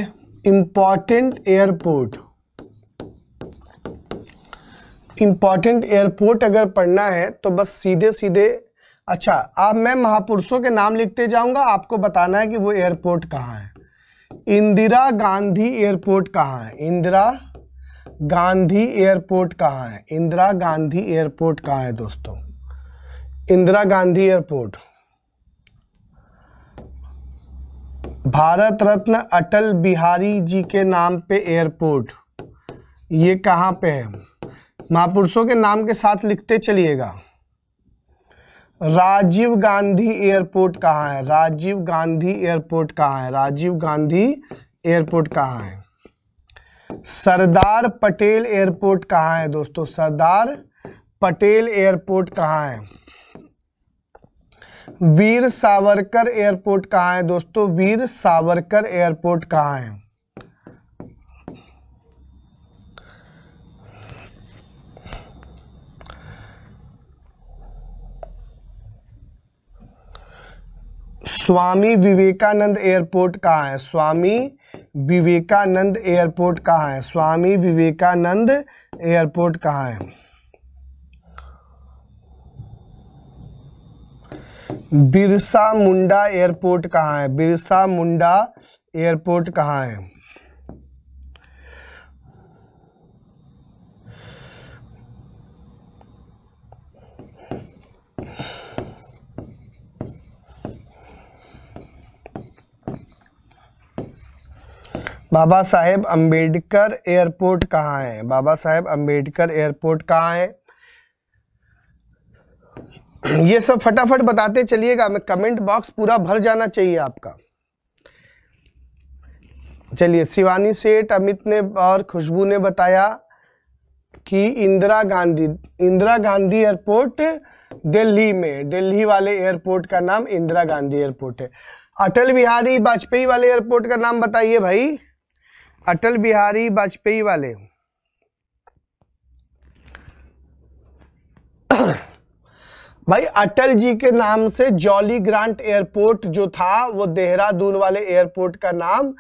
Speaker 1: इंपॉर्टेंट एयरपोर्ट इंपॉर्टेंट एयरपोर्ट अगर पढ़ना है तो बस सीधे सीधे अच्छा आप मैं महापुरुषों के नाम लिखते जाऊंगा आपको बताना है कि वो एयरपोर्ट कहाँ है इंदिरा गांधी एयरपोर्ट कहाँ है इंदिरा गांधी एयरपोर्ट कहाँ है इंदिरा गांधी एयरपोर्ट कहाँ है दोस्तों इंदिरा गांधी एयरपोर्ट भारत रत्न अटल बिहारी जी के नाम पे एयरपोर्ट ये कहाँ पे है महापुरुषों के नाम के साथ लिखते चलिएगा राजीव गांधी एयरपोर्ट कहाँ है राजीव गांधी एयरपोर्ट कहाँ है राजीव गांधी एयरपोर्ट कहाँ है सरदार पटेल एयरपोर्ट कहाँ है दोस्तों सरदार पटेल एयरपोर्ट कहाँ है वीर सावरकर एयरपोर्ट कहाँ है दोस्तों वीर सावरकर एयरपोर्ट कहाँ है स्वामी विवेकानंद एयरपोर्ट कहाँ है स्वामी विवेकानंद एयरपोर्ट कहाँ है स्वामी विवेकानंद एयरपोर्ट कहाँ है बिरसा मुंडा एयरपोर्ट कहाँ है बिरसा मुंडा एयरपोर्ट कहाँ है बाबा साहेब अंबेडकर एयरपोर्ट कहाँ है बाबा साहेब अंबेडकर एयरपोर्ट कहाँ है ये सब फटाफट बताते चलिएगा मैं कमेंट बॉक्स पूरा भर जाना चाहिए आपका चलिए शिवानी सेठ अमित ने और खुशबू ने बताया कि इंदिरा गांधी इंदिरा गांधी एयरपोर्ट दिल्ली में दिल्ली वाले एयरपोर्ट का नाम इंदिरा गांधी एयरपोर्ट है अटल बिहारी वाजपेयी वाले एयरपोर्ट का नाम बताइए भाई अटल बिहारी वाजपेयी वाले भाई अटल जी के नाम से जॉली ग्रांट एयरपोर्ट जो था वो देहरादून वाले एयरपोर्ट का नाम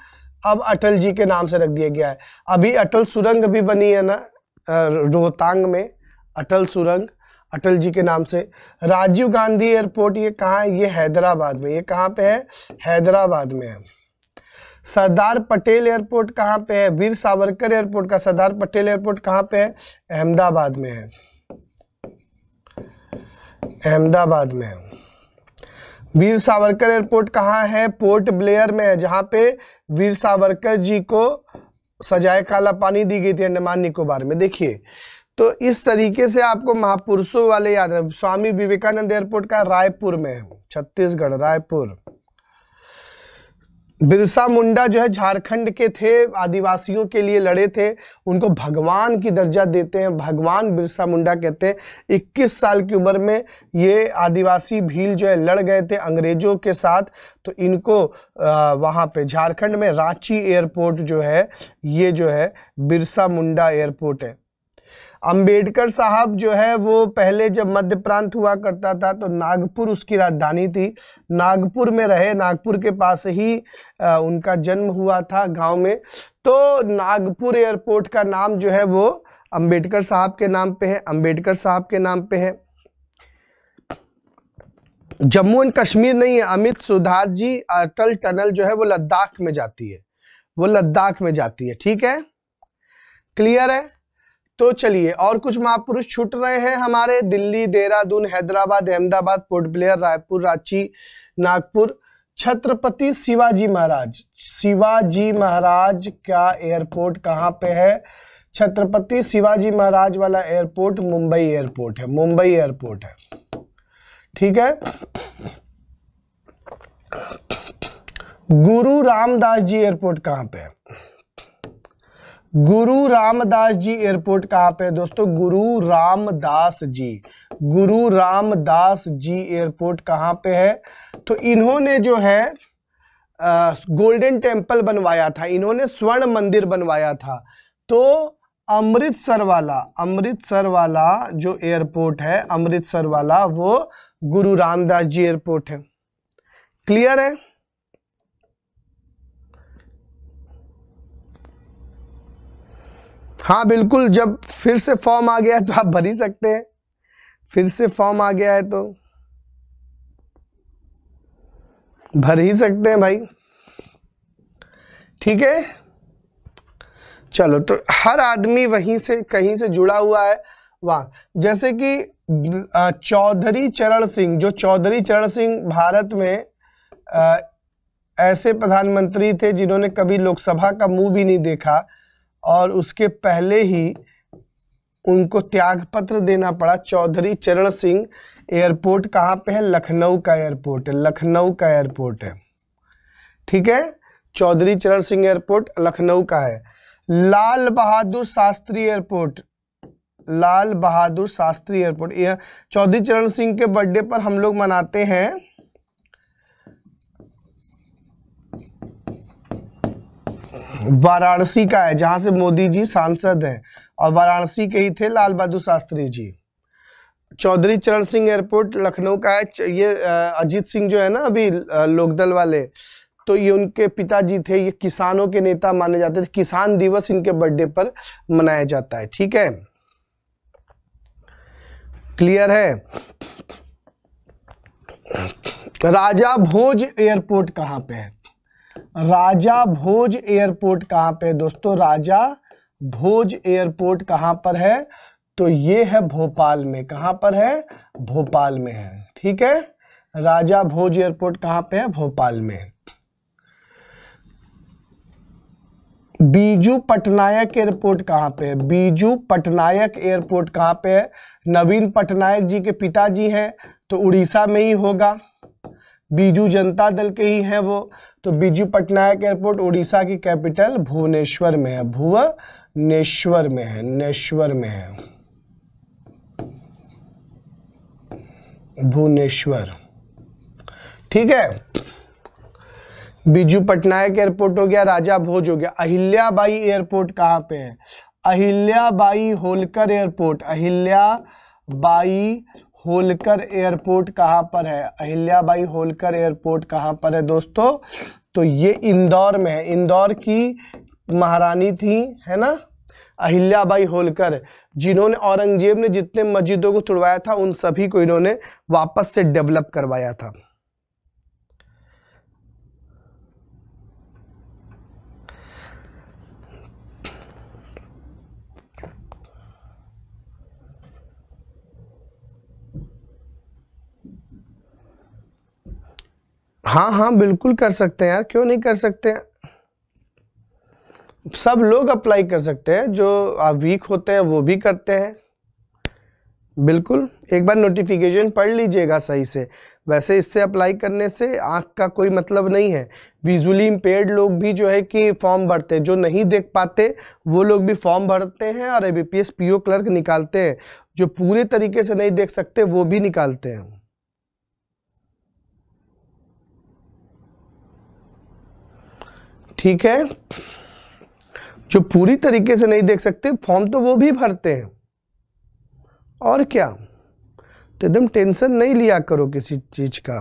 Speaker 1: अब अटल जी के नाम से रख दिया गया है अभी अटल सुरंग भी बनी है ना रोहतांग में अटल सुरंग अटल जी के नाम से राजीव गांधी एयरपोर्ट ये कहाँ है ये हैदराबाद में ये कहाँ पे है हैदराबाद में है सरदार पटेल एयरपोर्ट कहाँ पे है वीर सावरकर एयरपोर्ट का सरदार पटेल एयरपोर्ट कहाँ पे है अहमदाबाद में है अहमदाबाद में वीर सावरकर एयरपोर्ट कहाँ है पोर्ट ब्लेयर में है जहाँ पे वीर सावरकर जी को सजाए काला पानी दी गई थी अंडमान निकोबार में देखिए तो इस तरीके से आपको महापुरुषों वाले याद है स्वामी विवेकानंद एयरपोर्ट का रायपुर में है छत्तीसगढ़ रायपुर बिरसा मुंडा जो है झारखंड के थे आदिवासियों के लिए लड़े थे उनको भगवान की दर्जा देते हैं भगवान बिरसा मुंडा कहते हैं 21 साल की उम्र में ये आदिवासी भील जो है लड़ गए थे अंग्रेजों के साथ तो इनको वहाँ पे झारखंड में रांची एयरपोर्ट जो है ये जो है बिरसा मुंडा एयरपोर्ट है अंबेडकर साहब जो है वो पहले जब मध्य प्रांत हुआ करता था तो नागपुर उसकी राजधानी थी नागपुर में रहे नागपुर के पास ही आ, उनका जन्म हुआ था गांव में तो नागपुर एयरपोर्ट का नाम जो है वो अंबेडकर साहब के नाम पे है अंबेडकर साहब के नाम पे है जम्मू एंड कश्मीर नहीं है अमित सुधार जी अटल टनल जो है वो लद्दाख में जाती है वो लद्दाख में जाती है ठीक है क्लियर है तो चलिए और कुछ महापुरुष छूट रहे हैं हमारे दिल्ली देहरादून हैदराबाद अहमदाबाद पोर्ट ब्लेयर रायपुर रांची नागपुर छत्रपति शिवाजी महाराज शिवाजी महाराज का एयरपोर्ट कहाँ पे है छत्रपति शिवाजी महाराज वाला एयरपोर्ट मुंबई एयरपोर्ट है मुंबई एयरपोर्ट है ठीक है गुरु रामदास जी एयरपोर्ट कहाँ पे है गुरु रामदास जी एयरपोर्ट कहाँ पे है दोस्तों गुरु रामदास जी गुरु रामदास जी एयरपोर्ट कहाँ पे है तो इन्होंने जो है गोल्डन टेम्पल बनवाया था इन्होंने स्वर्ण मंदिर बनवाया था तो अमृतसर वाला अमृतसर वाला जो एयरपोर्ट है अमृतसर वाला वो गुरु रामदास जी एयरपोर्ट है क्लियर है हाँ बिल्कुल जब फिर से फॉर्म आ गया है तो आप भर ही सकते हैं फिर से फॉर्म आ गया है तो भर ही सकते हैं भाई ठीक है चलो तो हर आदमी वहीं से कहीं से जुड़ा हुआ है वहां जैसे कि चौधरी चरण सिंह जो चौधरी चरण सिंह भारत में ऐसे प्रधानमंत्री थे जिन्होंने कभी लोकसभा का मुंह भी नहीं देखा और उसके पहले ही उनको त्यागपत्र देना पड़ा चौधरी चरण सिंह एयरपोर्ट कहाँ पे है लखनऊ का एयरपोर्ट है लखनऊ का एयरपोर्ट है ठीक है चौधरी चरण सिंह एयरपोर्ट लखनऊ का है लाल बहादुर शास्त्री एयरपोर्ट लाल बहादुर शास्त्री एयरपोर्ट चौधरी चरण सिंह के बर्थडे पर हम लोग मनाते हैं वाराणसी का है जहां से मोदी जी सांसद हैं और वाराणसी के ही थे लाल बहादुर शास्त्री जी चौधरी चरण सिंह एयरपोर्ट लखनऊ का है ये अजीत सिंह जो है ना अभी लोकदल वाले तो ये उनके पिताजी थे ये किसानों के नेता माने जाते थे किसान दिवस इनके बर्थडे पर मनाया जाता है ठीक है क्लियर है राजा भोज एयरपोर्ट कहाँ पे है राजा भोज एयरपोर्ट कहाँ पे दोस्तों राजा भोज एयरपोर्ट कहाँ पर है तो ये है भोपाल में कहाँ पर है भोपाल में है ठीक है राजा भोज एयरपोर्ट कहाँ पे है भोपाल में बीजू पटनायक एयरपोर्ट कहाँ पे है बीजू पटनायक एयरपोर्ट कहाँ पे है नवीन पटनायक जी के पिताजी हैं तो उड़ीसा में ही होगा बीजू जनता दल के ही हैं वो तो बीजू पटनायक एयरपोर्ट उड़ीसा की कैपिटल भुवनेश्वर में है भुवनेश्वर में है नेश्वर में है भुवनेश्वर ठीक है बीजू पटनायक एयरपोर्ट हो गया राजा भोज हो गया अहिल्याबाई एयरपोर्ट कहाँ पे है अहिल्याबाई होलकर एयरपोर्ट अहिल्याबाई होलकर एयरपोर्ट कहाँ पर है अहिल्याबाई होलकर एयरपोर्ट कहाँ पर है दोस्तों तो ये इंदौर में है इंदौर की महारानी थी है ना अहिल्याबाई होलकर जिन्होंने औरंगजेब ने जितने मस्जिदों को तुड़वाया था उन सभी को इन्होंने वापस से डेवलप करवाया था हाँ हाँ बिल्कुल कर सकते हैं यार क्यों नहीं कर सकते हैं सब लोग अप्लाई कर सकते हैं जो वीक होते हैं वो भी करते हैं बिल्कुल एक बार नोटिफिकेशन पढ़ लीजिएगा सही से वैसे इससे अप्लाई करने से आँख का कोई मतलब नहीं है विजुअली इम्पेयर्ड लोग भी जो है कि फॉर्म भरते हैं जो नहीं देख पाते वो लोग भी फॉर्म भरते हैं और ए बी पी क्लर्क निकालते हैं जो पूरे तरीके से नहीं देख सकते वो भी निकालते हैं ठीक है जो पूरी तरीके से नहीं देख सकते फॉर्म तो वो भी भरते हैं और क्या तो एकदम टेंशन नहीं लिया करो किसी चीज़ का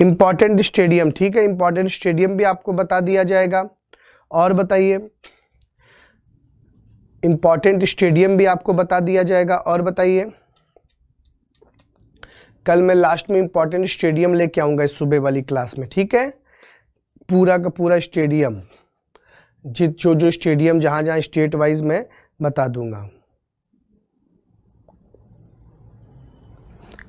Speaker 1: इंपॉर्टेंट स्टेडियम ठीक है इंपॉर्टेंट स्टेडियम भी आपको बता दिया जाएगा और बताइए इम्पॉर्टेंट स्टेडियम भी आपको बता दिया जाएगा और बताइए कल मैं लास्ट में इम्पॉर्टेंट स्टेडियम लेके आऊँगा इस सुबह वाली क्लास में ठीक है पूरा का पूरा स्टेडियम जित जो जो स्टेडियम जहाँ जहाँ स्टेट वाइज मैं बता दूंगा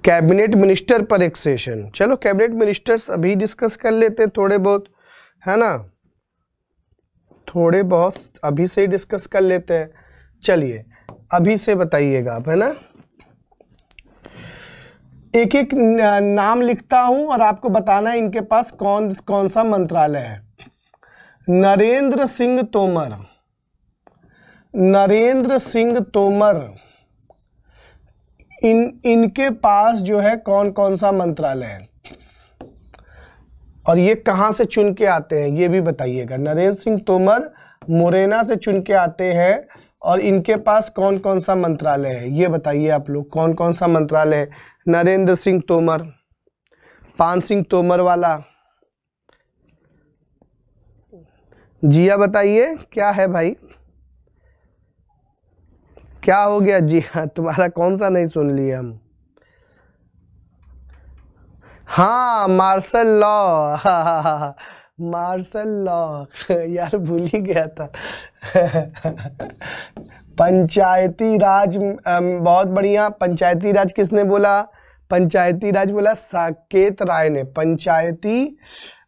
Speaker 1: कैबिनेट मिनिस्टर पर एक सेशन चलो कैबिनेट मिनिस्टर्स अभी डिस्कस कर लेते हैं थोड़े बहुत है ना थोड़े बहुत अभी से ही डिस्कस कर लेते हैं चलिए अभी से बताइएगा आप है ना एक एक नाम लिखता हूं और आपको बताना है इनके पास कौन कौन सा मंत्रालय है नरेंद्र सिंह तोमर नरेंद्र सिंह तोमर इन इनके पास जो है कौन कौन सा मंत्रालय है और ये कहां से चुन के आते हैं ये भी बताइएगा नरेंद्र सिंह तोमर मुरैना से चुन के आते हैं और इनके पास कौन कौन सा मंत्रालय है ये बताइए आप लोग कौन कौन सा मंत्रालय है नरेंद्र सिंह तोमर पान सिंह तोमर वाला जिया बताइए क्या है भाई क्या हो गया जी हाँ तुम्हारा कौन सा नहीं सुन लिए हम हाँ मार्शल लॉ हा हा हा मार्शल लॉ यार भूल ही गया था पंचायती राज बहुत बढ़िया पंचायती राज किसने बोला पंचायती राज बोला साकेत राय ने पंचायती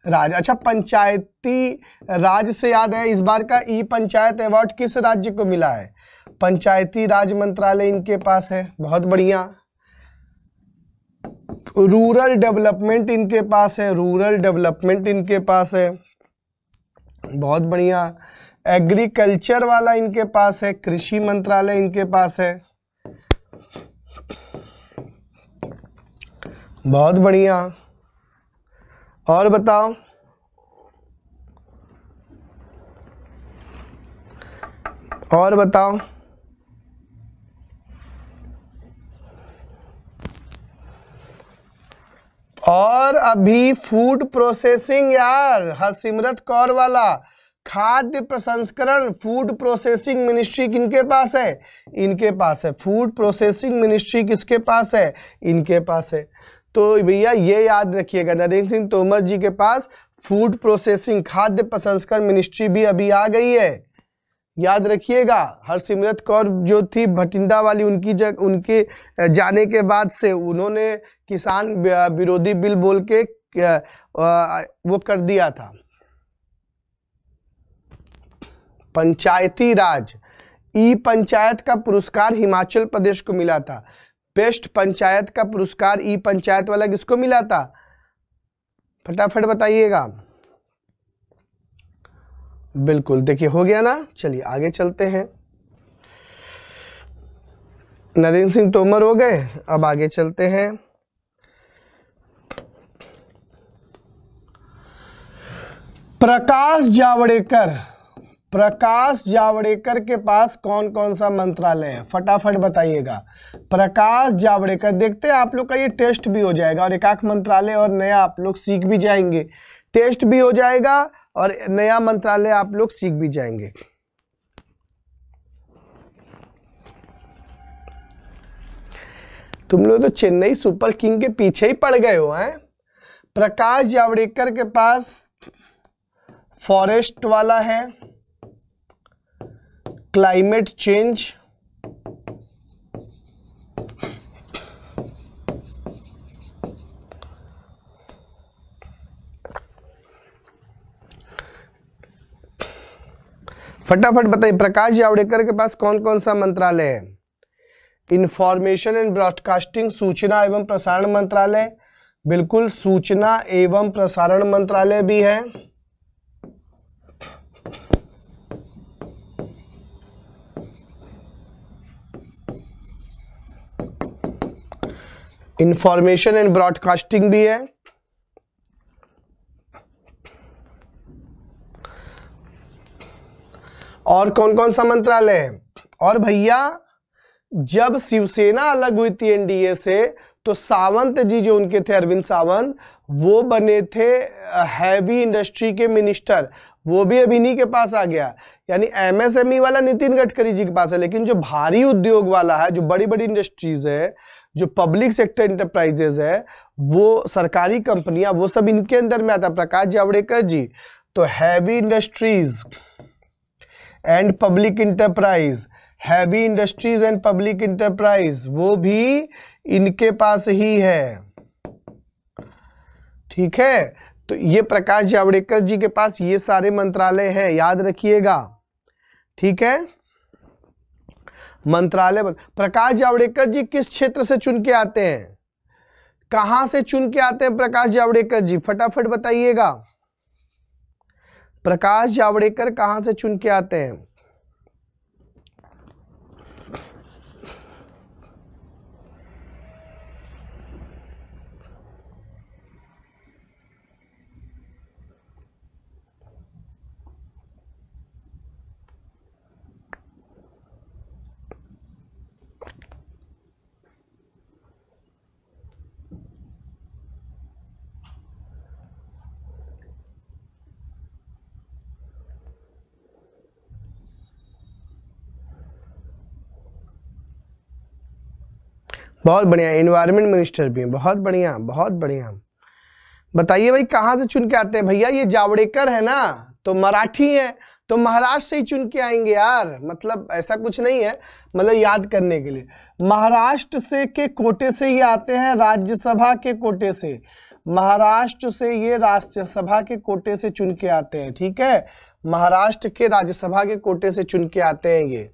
Speaker 1: राज अच्छा पंचायती राज से याद है इस बार का ई पंचायत अवार्ड किस राज्य को मिला है पंचायती राज मंत्रालय इनके पास है बहुत बढ़िया रूरल डेवलपमेंट इनके पास है रूरल डेवलपमेंट इनके पास है बहुत बढ़िया एग्रीकल्चर वाला इनके पास है कृषि मंत्रालय इनके पास है बहुत बढ़िया और बताओ और बताओ और अभी फूड प्रोसेसिंग यार हरसिमरत कौर वाला खाद्य प्रसंस्करण फूड प्रोसेसिंग मिनिस्ट्री किनके पास है इनके पास है फूड प्रोसेसिंग मिनिस्ट्री किसके पास है इनके पास है तो भैया ये याद रखिएगा नरेंद्र सिंह तोमर जी के पास फूड प्रोसेसिंग खाद्य प्रसंस्करण मिनिस्ट्री भी अभी आ गई है याद रखिएगा हरसिमरत कौर जो थी भटिंडा वाली उनकी जग उनके जाने के बाद से उन्होंने किसान विरोधी बिल बोल के वो कर दिया था पंचायती राज ई पंचायत का पुरस्कार हिमाचल प्रदेश को मिला था बेस्ट पंचायत का पुरस्कार ई पंचायत वाला किसको मिला था फटाफट बताइएगा बिल्कुल देखिए हो गया ना चलिए आगे चलते हैं नरेंद्र सिंह तोमर हो गए अब आगे चलते हैं प्रकाश जावड़ेकर प्रकाश जावड़ेकर के पास कौन कौन सा मंत्रालय है फटाफट बताइएगा प्रकाश जावड़ेकर देखते हैं आप लोग का ये टेस्ट भी हो जाएगा और एकाक मंत्रालय और नया आप लोग सीख भी जाएंगे टेस्ट भी हो जाएगा और नया मंत्रालय आप लोग सीख भी जाएंगे तुम लोग तो चेन्नई सुपर किंग के पीछे ही पड़ गए हो हैं प्रकाश जावड़ेकर के पास फॉरेस्ट वाला है क्लाइमेट चेंज फटाफट बताइए प्रकाश जावड़ेकर के पास कौन कौन सा मंत्रालय है इंफॉर्मेशन एंड ब्रॉडकास्टिंग सूचना एवं प्रसारण मंत्रालय बिल्कुल सूचना एवं प्रसारण मंत्रालय भी है इंफॉर्मेशन एंड ब्रॉडकास्टिंग भी है और कौन कौन सा मंत्रालय है और भैया जब शिवसेना अलग हुई थी एनडीए से तो सावंत जी जो उनके थे अरविंद सावंत वो बने थे हैवी इंडस्ट्री के मिनिस्टर वो भी अभी नहीं के पास आ गया यानी एमएसएमई e वाला नितिन गडकरी जी के पास है लेकिन जो भारी उद्योग वाला है जो बड़ी बड़ी इंडस्ट्रीज है जो पब्लिक सेक्टर इंटरप्राइजेज है वो सरकारी कंपनियां वो सब इनके अंदर में आता प्रकाश जावड़ेकर जी तो heavy industries and public enterprise heavy industries and public enterprise वो भी इनके पास ही है ठीक है तो ये प्रकाश जावड़ेकर जी के पास ये सारे मंत्रालय हैं याद रखिएगा ठीक है मंत्रालय प्रकाश जावड़ेकर जी किस क्षेत्र से चुन के आते हैं कहां से चुन के आते हैं प्रकाश जावड़ेकर जी फटाफट बताइएगा प्रकाश जावड़ेकर कहां से चुन के आते हैं बहुत बढ़िया इन्वायरमेंट मिनिस्टर भी हैं बहुत बढ़िया बहुत बढ़िया बताइए भाई कहाँ से चुन के आते हैं भैया ये जावड़ेकर है ना तो मराठी है तो महाराष्ट्र से ही चुन के आएंगे यार मतलब ऐसा कुछ नहीं है मतलब याद करने के लिए महाराष्ट्र से के कोटे से ही आते हैं राज्यसभा के कोटे से महाराष्ट्र से ये राज्यसभा के कोटे से चुन के आते हैं ठीक है महाराष्ट्र के राज्यसभा के कोटे से चुन के आते हैं ये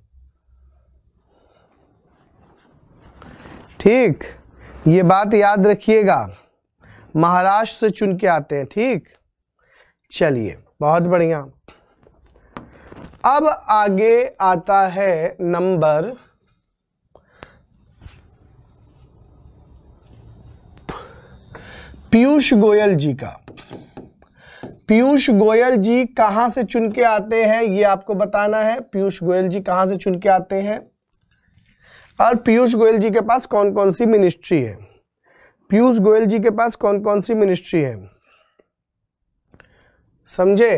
Speaker 1: ठीक ये बात याद रखिएगा महाराष्ट्र से चुन के आते हैं ठीक चलिए बहुत बढ़िया अब आगे आता है नंबर पीयूष गोयल जी का पीयूष गोयल जी कहां से चुन के आते हैं ये आपको बताना है पीयूष गोयल जी कहां से चुन के आते हैं और पीयूष गोयल जी के पास कौन कौन सी मिनिस्ट्री है पीयूष गोयल जी के पास कौन कौन सी मिनिस्ट्री है समझे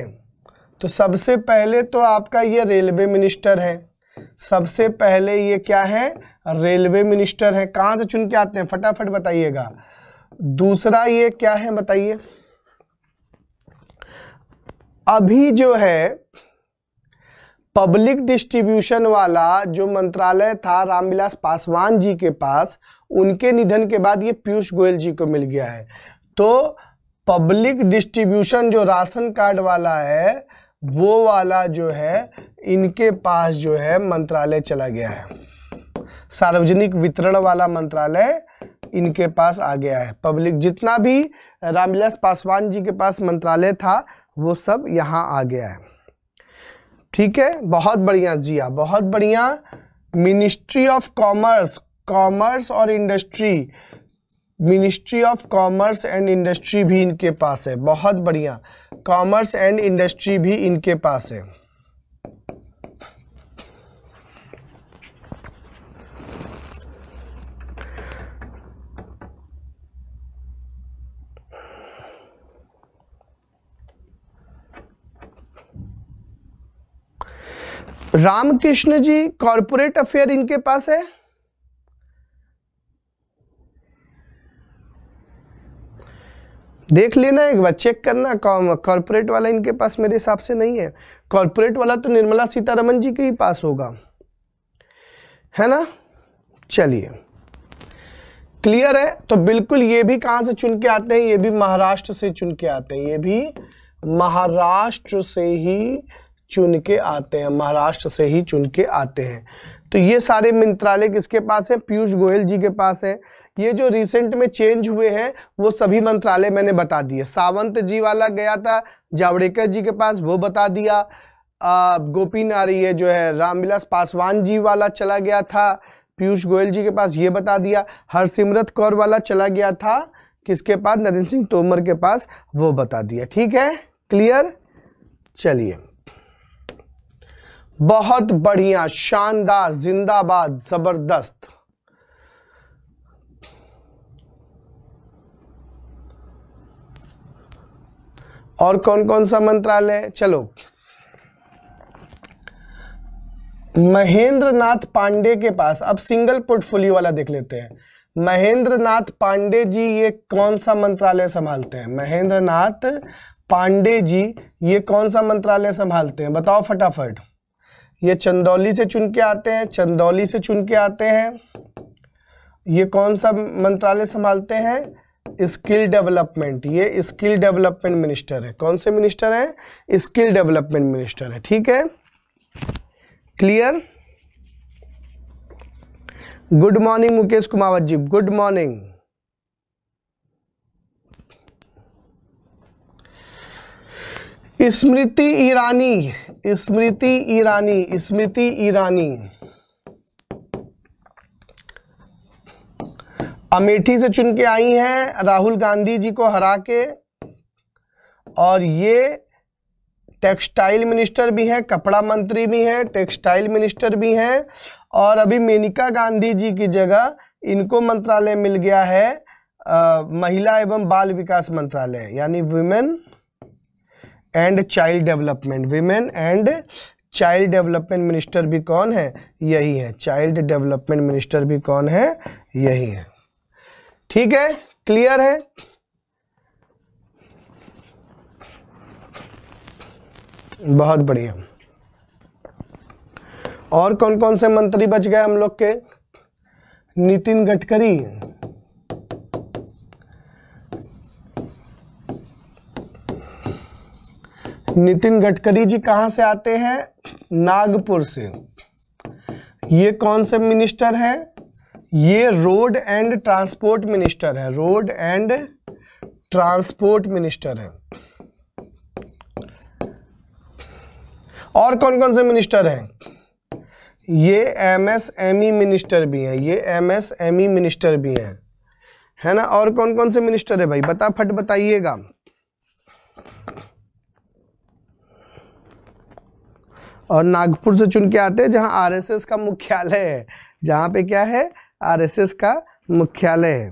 Speaker 1: तो सबसे पहले तो आपका ये रेलवे मिनिस्टर है सबसे पहले ये क्या है रेलवे मिनिस्टर है कहां से चुन के आते हैं फटाफट बताइएगा दूसरा ये क्या है बताइए अभी जो है पब्लिक डिस्ट्रीब्यूशन वाला जो मंत्रालय था रामविलास पासवान जी के पास उनके निधन के बाद ये पीयूष गोयल जी को मिल गया है तो पब्लिक डिस्ट्रीब्यूशन जो राशन कार्ड वाला है वो वाला जो है इनके पास जो है मंत्रालय चला गया है सार्वजनिक वितरण वाला मंत्रालय इनके पास आ गया है पब्लिक जितना भी रामविलास पासवान जी के पास मंत्रालय था वो सब यहाँ आ गया है ठीक है बहुत बढ़िया जिया हाँ, बहुत बढ़िया मिनिस्ट्री ऑफ कॉमर्स कॉमर्स और industry ministry of commerce and industry भी इनके पास है बहुत बढ़िया कॉमर्स एंड इंडस्ट्री भी इनके पास है रामकृष्ण जी कॉरपोरेट अफेयर इनके पास है देख लेना एक बार चेक करना कॉरपोरेट वाला इनके पास मेरे हिसाब से नहीं है कॉरपोरेट वाला तो निर्मला सीतारमन जी के ही पास होगा है ना चलिए क्लियर है तो बिल्कुल ये भी कहां से चुन के आते हैं ये भी महाराष्ट्र से चुन के आते हैं ये भी महाराष्ट्र से ही चुन के आते हैं महाराष्ट्र से ही चुन के आते हैं तो ये सारे मंत्रालय किसके पास है पीयूष गोयल जी के पास है ये जो रिसेंट में चेंज हुए हैं वो सभी मंत्रालय मैंने बता दिए सावंत जी वाला गया था जावड़ेकर जी के पास वो बता दिया गोपी नारी जो है रामविलास पासवान जी वाला चला गया था पीयूष गोयल जी के पास ये बता दिया हरसिमरत कौर वाला चला गया था किसके पास नरेंद्र सिंह तोमर के पास वो बता दिया ठीक है क्लियर चलिए बहुत बढ़िया शानदार जिंदाबाद जबरदस्त और कौन कौन सा मंत्रालय चलो महेंद्र नाथ पांडे के पास अब सिंगल पोर्टफोलियो वाला देख लेते हैं महेंद्र नाथ पांडे जी ये कौन सा मंत्रालय संभालते हैं महेंद्र नाथ पांडे जी ये कौन सा मंत्रालय संभालते हैं बताओ फटाफट ये चंदौली से चुन के आते हैं चंदौली से चुन के आते हैं ये कौन सा मंत्रालय संभालते हैं स्किल डेवलपमेंट ये स्किल डेवलपमेंट मिनिस्टर है कौन से मिनिस्टर है स्किल डेवलपमेंट मिनिस्टर है ठीक है clear good morning Mukesh Kumawat ji good morning Smriti Irani Smriti Irani Smriti Irani Amethi से चुन के आई हैं राहुल गांधी जी को हरा के और ये टेक्सटाइल मिनिस्टर भी हैं कपड़ा मंत्री भी हैं टेक्सटाइल मिनिस्टर भी हैं और अभी मेनका गांधी जी की जगह इनको मंत्रालय मिल गया है आ, महिला एवं बाल विकास मंत्रालय यानी women and child development women and child development minister भी कौन है यही है चाइल्ड डेवलपमेंट मिनिस्टर भी कौन है यही है ठीक है क्लियर है बहुत बढ़िया और कौन कौन से मंत्री बच गए हम लोग के नितिन गडकरी नितिन गडकरी जी कहाँ से आते हैं नागपुर से ये कौन से मिनिस्टर है ये रोड एंड ट्रांसपोर्ट मिनिस्टर है रोड एंड ट्रांसपोर्ट मिनिस्टर है और कौन कौन से मिनिस्टर हैं ये एमएसएमई मिनिस्टर भी हैं ये एमएसएमई मिनिस्टर भी हैं है ना और कौन कौन से मिनिस्टर है भाई बता फट बताइएगा और नागपुर से चुन के आते हैं जहाँ आर का मुख्यालय है जहाँ पे क्या है आर का मुख्यालय है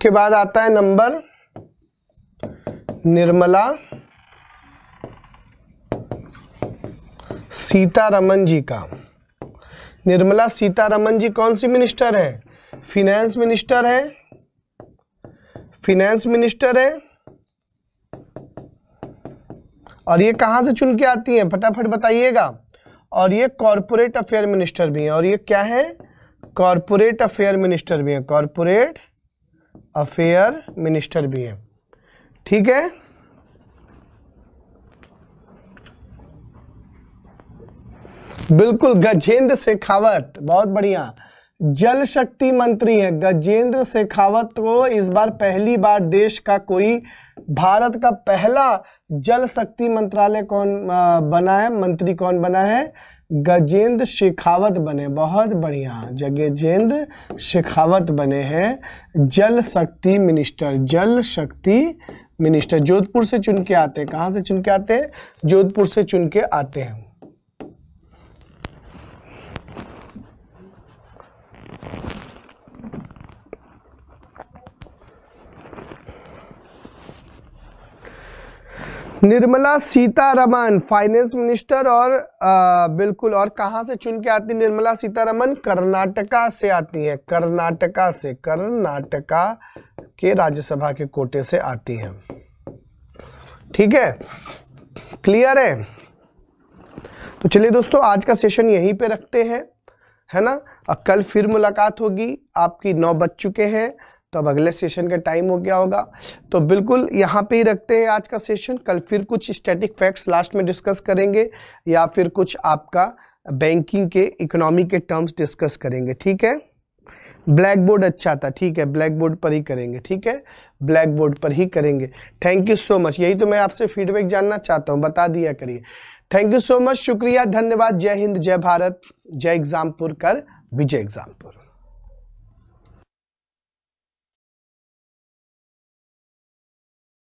Speaker 1: उसके बाद आता है नंबर निर्मला सीतारमन जी का निर्मला सीतारमन जी कौन सी मिनिस्टर है फिनेंस मिनिस्टर है फिनेंस मिनिस्टर है और ये कहां से चुन के आती हैं फटाफट बताइएगा और ये कॉरपोरेट अफेयर मिनिस्टर भी हैं और ये क्या है कॉरपोरेट अफेयर मिनिस्टर भी हैं कॉरपोरेट अफेयर मिनिस्टर भी है ठीक है बिल्कुल गजेंद्र शेखावत बहुत बढ़िया जल शक्ति मंत्री है गजेंद्र शेखावत को इस बार पहली बार देश का कोई भारत का पहला जल शक्ति मंत्रालय कौन बना है मंत्री कौन बना है गजेंद्र शेखावत बने बहुत बढ़िया जगजेंद्र शेखावत बने हैं जल शक्ति मिनिस्टर जल शक्ति मिनिस्टर जोधपुर से चुन के आते हैं कहाँ से चुन के आते हैं जोधपुर से चुन के आते हैं निर्मला सीतारमन फाइनेंस मिनिस्टर और आ, बिल्कुल और कहाँ से चुन के आती निर्मला सीतारमन कर्नाटका से आती हैं कर्नाटका से कर्नाटका के राज्यसभा के कोटे से आती हैं ठीक है क्लियर है तो चलिए दोस्तों आज का सेशन यहीं पे रखते हैं है ना कल फिर मुलाकात होगी आपकी नौ बज चुके हैं तो अब अगले सेशन का टाइम हो गया होगा तो बिल्कुल यहाँ पे ही रखते हैं आज का सेशन कल फिर कुछ स्टैटिक फैक्ट्स लास्ट में डिस्कस करेंगे या फिर कुछ आपका बैंकिंग के इकोनॉमी के टर्म्स डिस्कस करेंगे ठीक है ब्लैक बोर्ड अच्छा था ठीक है ब्लैक बोर्ड पर ही करेंगे ठीक है ब्लैक बोर्ड पर ही करेंगे थैंक यू सो मच यही तो मैं आपसे फीडबैक जानना चाहता हूँ बता दिया करिए थैंक यू सो मच शुक्रिया धन्यवाद जय हिंद जय भारत जय एग्जामपुर कर विजय एग्जामपुर